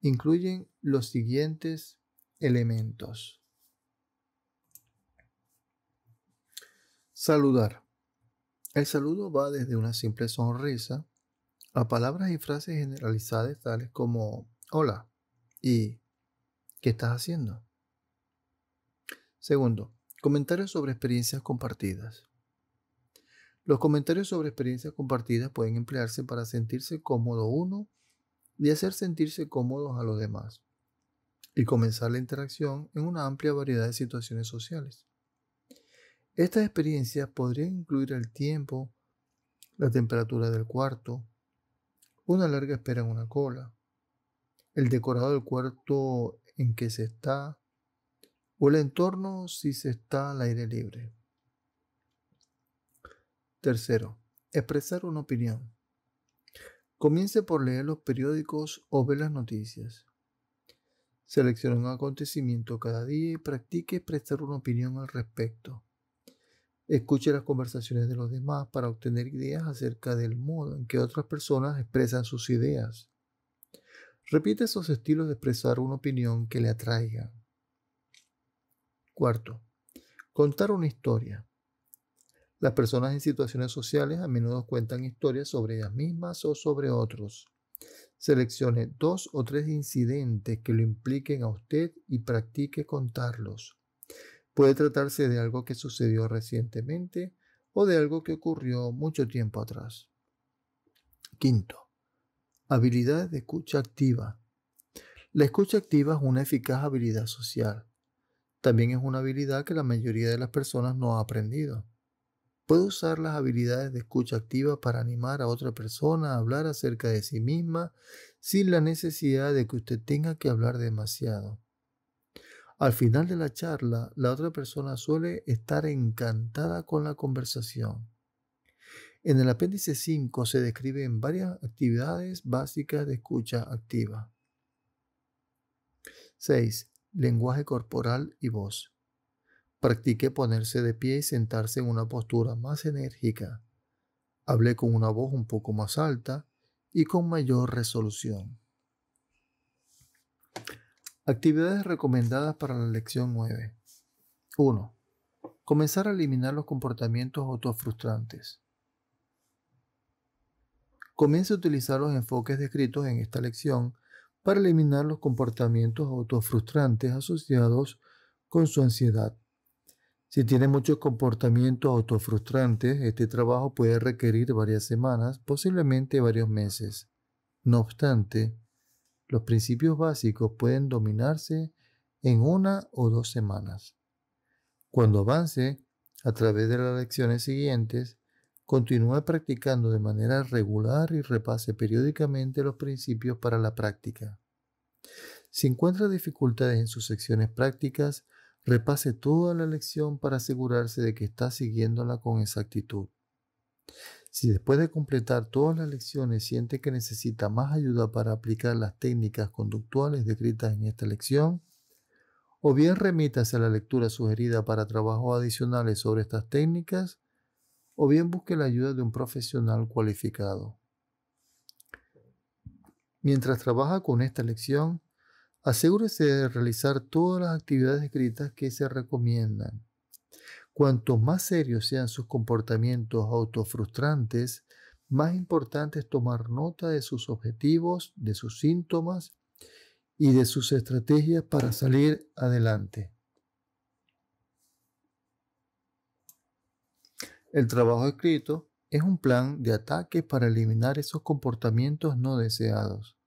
Speaker 1: incluyen los siguientes elementos. Saludar. El saludo va desde una simple sonrisa a palabras y frases generalizadas tales como hola y ¿Qué estás haciendo? Segundo, comentarios sobre experiencias compartidas. Los comentarios sobre experiencias compartidas pueden emplearse para sentirse cómodo uno y hacer sentirse cómodos a los demás y comenzar la interacción en una amplia variedad de situaciones sociales. Estas experiencias podrían incluir el tiempo, la temperatura del cuarto, una larga espera en una cola, el decorado del cuarto en que se está o el entorno si se está al aire libre. Tercero, expresar una opinión. Comience por leer los periódicos o ver las noticias. Seleccione un acontecimiento cada día y practique expresar una opinión al respecto. Escuche las conversaciones de los demás para obtener ideas acerca del modo en que otras personas expresan sus ideas. Repite esos estilos de expresar una opinión que le atraiga. Cuarto, contar una historia. Las personas en situaciones sociales a menudo cuentan historias sobre ellas mismas o sobre otros. Seleccione dos o tres incidentes que lo impliquen a usted y practique contarlos. Puede tratarse de algo que sucedió recientemente o de algo que ocurrió mucho tiempo atrás. Quinto, Habilidad de escucha activa. La escucha activa es una eficaz habilidad social. También es una habilidad que la mayoría de las personas no ha aprendido. Puede usar las habilidades de escucha activa para animar a otra persona a hablar acerca de sí misma sin la necesidad de que usted tenga que hablar demasiado. Al final de la charla, la otra persona suele estar encantada con la conversación. En el apéndice 5 se describen varias actividades básicas de escucha activa. 6. Lenguaje corporal y voz. Practiqué ponerse de pie y sentarse en una postura más enérgica. Hablé con una voz un poco más alta y con mayor resolución. Actividades recomendadas para la lección 9. 1. Comenzar a eliminar los comportamientos autofrustrantes comience a utilizar los enfoques descritos en esta lección para eliminar los comportamientos autofrustrantes asociados con su ansiedad. Si tiene muchos comportamientos autofrustrantes, este trabajo puede requerir varias semanas, posiblemente varios meses. No obstante, los principios básicos pueden dominarse en una o dos semanas. Cuando avance a través de las lecciones siguientes, Continúe practicando de manera regular y repase periódicamente los principios para la práctica. Si encuentra dificultades en sus secciones prácticas, repase toda la lección para asegurarse de que está siguiéndola con exactitud. Si después de completar todas las lecciones siente que necesita más ayuda para aplicar las técnicas conductuales descritas en esta lección, o bien remítase a la lectura sugerida para trabajos adicionales sobre estas técnicas, o bien busque la ayuda de un profesional cualificado. Mientras trabaja con esta lección, asegúrese de realizar todas las actividades escritas que se recomiendan. Cuanto más serios sean sus comportamientos autofrustrantes, más importante es tomar nota de sus objetivos, de sus síntomas y de sus estrategias para salir adelante. El trabajo escrito es un plan de ataque para eliminar esos comportamientos no deseados.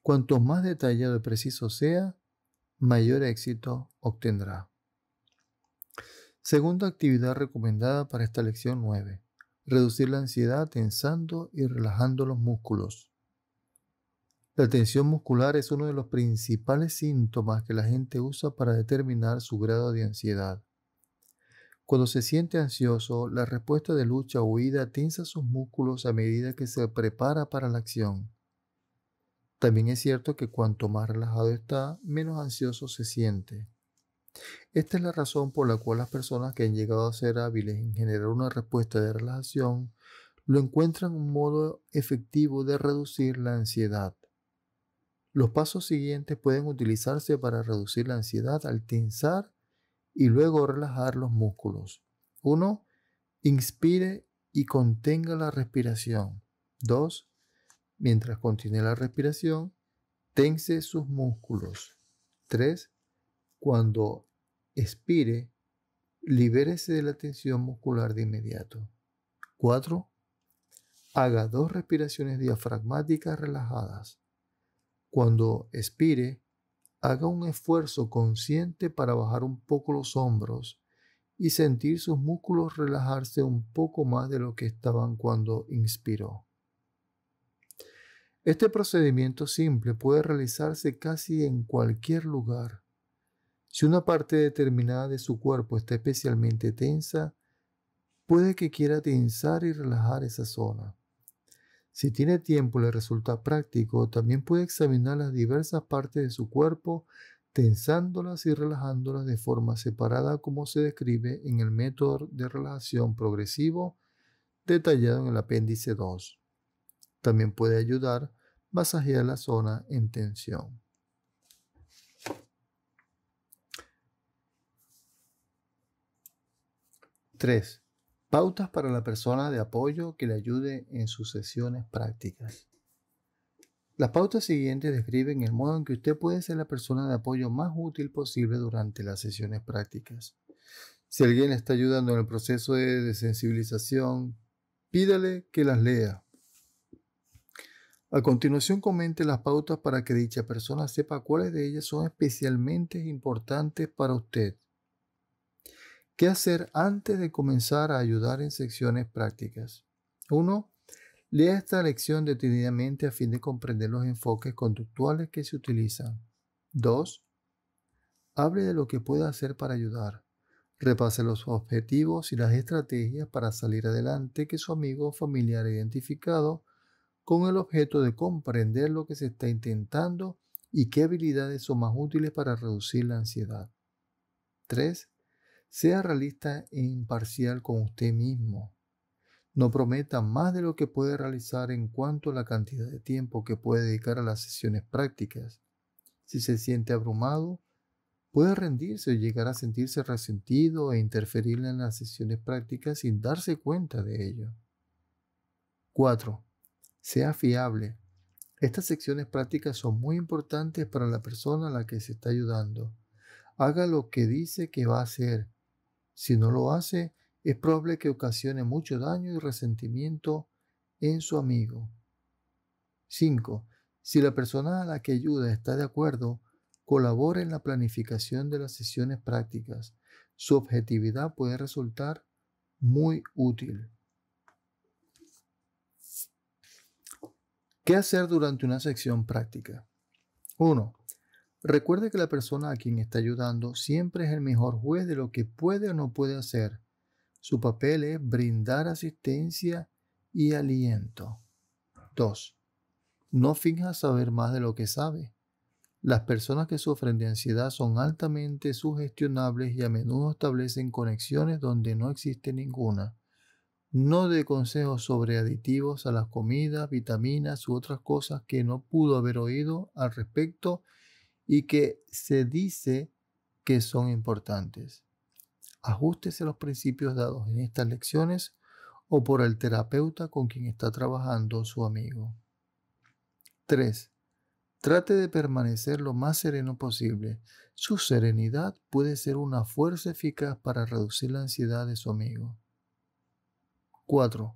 Speaker 1: Cuanto más detallado y preciso sea, mayor éxito obtendrá. Segunda actividad recomendada para esta lección 9. Reducir la ansiedad tensando y relajando los músculos. La tensión muscular es uno de los principales síntomas que la gente usa para determinar su grado de ansiedad. Cuando se siente ansioso, la respuesta de lucha o huida tensa sus músculos a medida que se prepara para la acción. También es cierto que cuanto más relajado está, menos ansioso se siente. Esta es la razón por la cual las personas que han llegado a ser hábiles en generar una respuesta de relajación lo encuentran un modo efectivo de reducir la ansiedad. Los pasos siguientes pueden utilizarse para reducir la ansiedad al tensar y luego relajar los músculos. 1. Inspire y contenga la respiración. 2. Mientras contiene la respiración, tense sus músculos. 3. Cuando expire, libérese de la tensión muscular de inmediato. 4. Haga dos respiraciones diafragmáticas relajadas. Cuando expire, haga un esfuerzo consciente para bajar un poco los hombros y sentir sus músculos relajarse un poco más de lo que estaban cuando inspiró. Este procedimiento simple puede realizarse casi en cualquier lugar. Si una parte determinada de su cuerpo está especialmente tensa, puede que quiera tensar y relajar esa zona. Si tiene tiempo y le resulta práctico, también puede examinar las diversas partes de su cuerpo, tensándolas y relajándolas de forma separada como se describe en el método de relajación progresivo detallado en el apéndice 2. También puede ayudar a masajear la zona en tensión. 3. Pautas para la persona de apoyo que le ayude en sus sesiones prácticas. Las pautas siguientes describen el modo en que usted puede ser la persona de apoyo más útil posible durante las sesiones prácticas. Si alguien le está ayudando en el proceso de desensibilización, pídale que las lea. A continuación comente las pautas para que dicha persona sepa cuáles de ellas son especialmente importantes para usted. ¿Qué hacer antes de comenzar a ayudar en secciones prácticas? 1. Lea esta lección detenidamente a fin de comprender los enfoques conductuales que se utilizan. 2. Hable de lo que pueda hacer para ayudar. Repase los objetivos y las estrategias para salir adelante que su amigo o familiar ha identificado con el objeto de comprender lo que se está intentando y qué habilidades son más útiles para reducir la ansiedad. 3. Sea realista e imparcial con usted mismo. No prometa más de lo que puede realizar en cuanto a la cantidad de tiempo que puede dedicar a las sesiones prácticas. Si se siente abrumado, puede rendirse o llegar a sentirse resentido e interferir en las sesiones prácticas sin darse cuenta de ello. 4. Sea fiable. Estas secciones prácticas son muy importantes para la persona a la que se está ayudando. Haga lo que dice que va a hacer si no lo hace, es probable que ocasione mucho daño y resentimiento en su amigo. 5. Si la persona a la que ayuda está de acuerdo, colabore en la planificación de las sesiones prácticas. Su objetividad puede resultar muy útil. ¿Qué hacer durante una sección práctica? 1. Recuerde que la persona a quien está ayudando siempre es el mejor juez de lo que puede o no puede hacer. Su papel es brindar asistencia y aliento. 2. No finja saber más de lo que sabe. Las personas que sufren de ansiedad son altamente sugestionables y a menudo establecen conexiones donde no existe ninguna. No dé consejos sobre aditivos a las comidas, vitaminas u otras cosas que no pudo haber oído al respecto y que se dice que son importantes. Ajustese los principios dados en estas lecciones o por el terapeuta con quien está trabajando su amigo. 3. Trate de permanecer lo más sereno posible. Su serenidad puede ser una fuerza eficaz para reducir la ansiedad de su amigo. 4.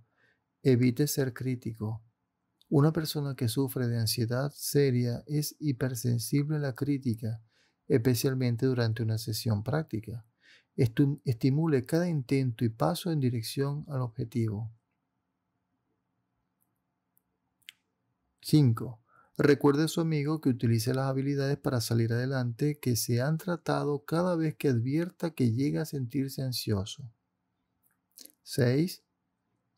Speaker 1: Evite ser crítico. Una persona que sufre de ansiedad seria es hipersensible a la crítica, especialmente durante una sesión práctica. estimule cada intento y paso en dirección al objetivo. 5. Recuerde a su amigo que utilice las habilidades para salir adelante que se han tratado cada vez que advierta que llega a sentirse ansioso. 6.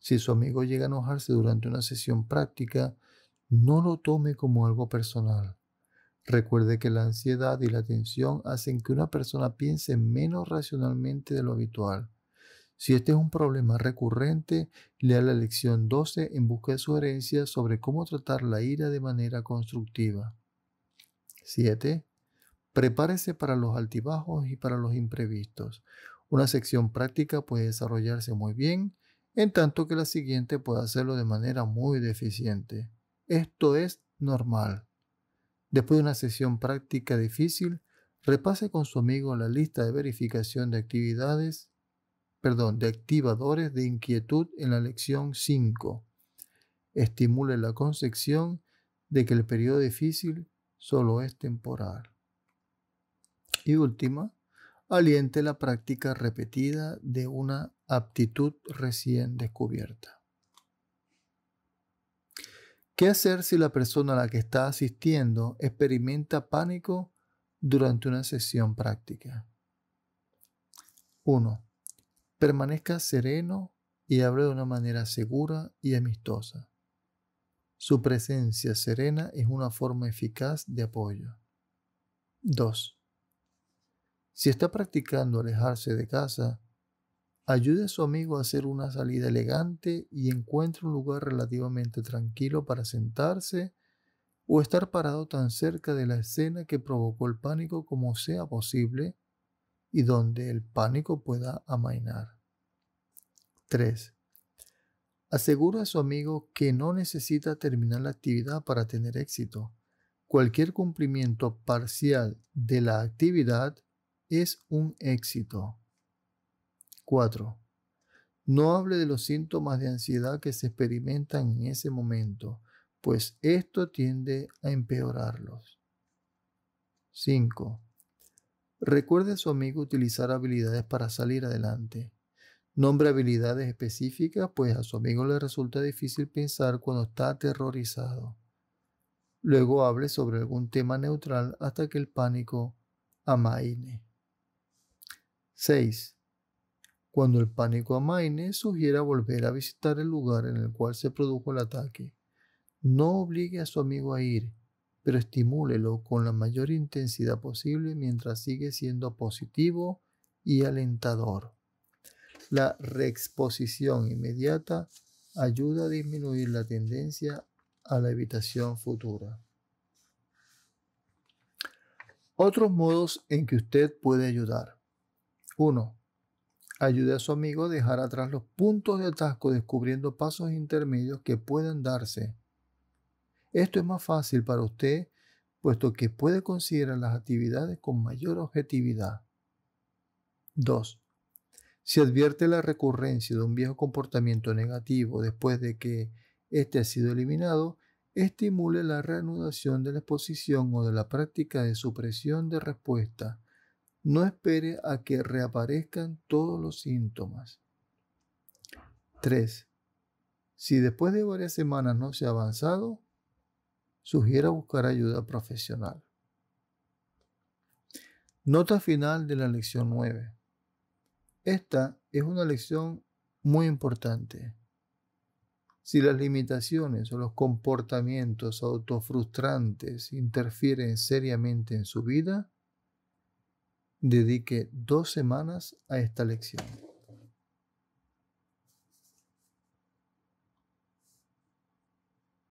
Speaker 1: Si su amigo llega a enojarse durante una sesión práctica, no lo tome como algo personal. Recuerde que la ansiedad y la tensión hacen que una persona piense menos racionalmente de lo habitual. Si este es un problema recurrente, lea la lección 12 en busca de sugerencias sobre cómo tratar la ira de manera constructiva. 7. Prepárese para los altibajos y para los imprevistos. Una sección práctica puede desarrollarse muy bien en tanto que la siguiente puede hacerlo de manera muy deficiente. Esto es normal. Después de una sesión práctica difícil, repase con su amigo la lista de verificación de actividades, perdón, de activadores de inquietud en la lección 5. Estimule la concepción de que el periodo difícil solo es temporal. Y última, aliente la práctica repetida de una aptitud recién descubierta. ¿Qué hacer si la persona a la que está asistiendo experimenta pánico durante una sesión práctica? 1. Permanezca sereno y hable de una manera segura y amistosa. Su presencia serena es una forma eficaz de apoyo. 2. Si está practicando alejarse de casa, ayude a su amigo a hacer una salida elegante y encuentre un lugar relativamente tranquilo para sentarse o estar parado tan cerca de la escena que provocó el pánico como sea posible y donde el pánico pueda amainar. 3. Asegura a su amigo que no necesita terminar la actividad para tener éxito. Cualquier cumplimiento parcial de la actividad es un éxito. 4. No hable de los síntomas de ansiedad que se experimentan en ese momento, pues esto tiende a empeorarlos. 5. Recuerde a su amigo utilizar habilidades para salir adelante. Nombre habilidades específicas, pues a su amigo le resulta difícil pensar cuando está aterrorizado. Luego hable sobre algún tema neutral hasta que el pánico amaine. 6. Cuando el pánico amaine, sugiera volver a visitar el lugar en el cual se produjo el ataque. No obligue a su amigo a ir, pero estimúlelo con la mayor intensidad posible mientras sigue siendo positivo y alentador. La reexposición inmediata ayuda a disminuir la tendencia a la evitación futura. Otros modos en que usted puede ayudar. 1. Ayude a su amigo a dejar atrás los puntos de atasco descubriendo pasos intermedios que puedan darse. Esto es más fácil para usted puesto que puede considerar las actividades con mayor objetividad. 2. Si advierte la recurrencia de un viejo comportamiento negativo después de que éste ha sido eliminado, estimule la reanudación de la exposición o de la práctica de supresión de respuesta no espere a que reaparezcan todos los síntomas. 3. Si después de varias semanas no se ha avanzado, sugiera buscar ayuda profesional. Nota final de la lección 9. Esta es una lección muy importante. Si las limitaciones o los comportamientos autofrustrantes interfieren seriamente en su vida, dedique dos semanas a esta lección.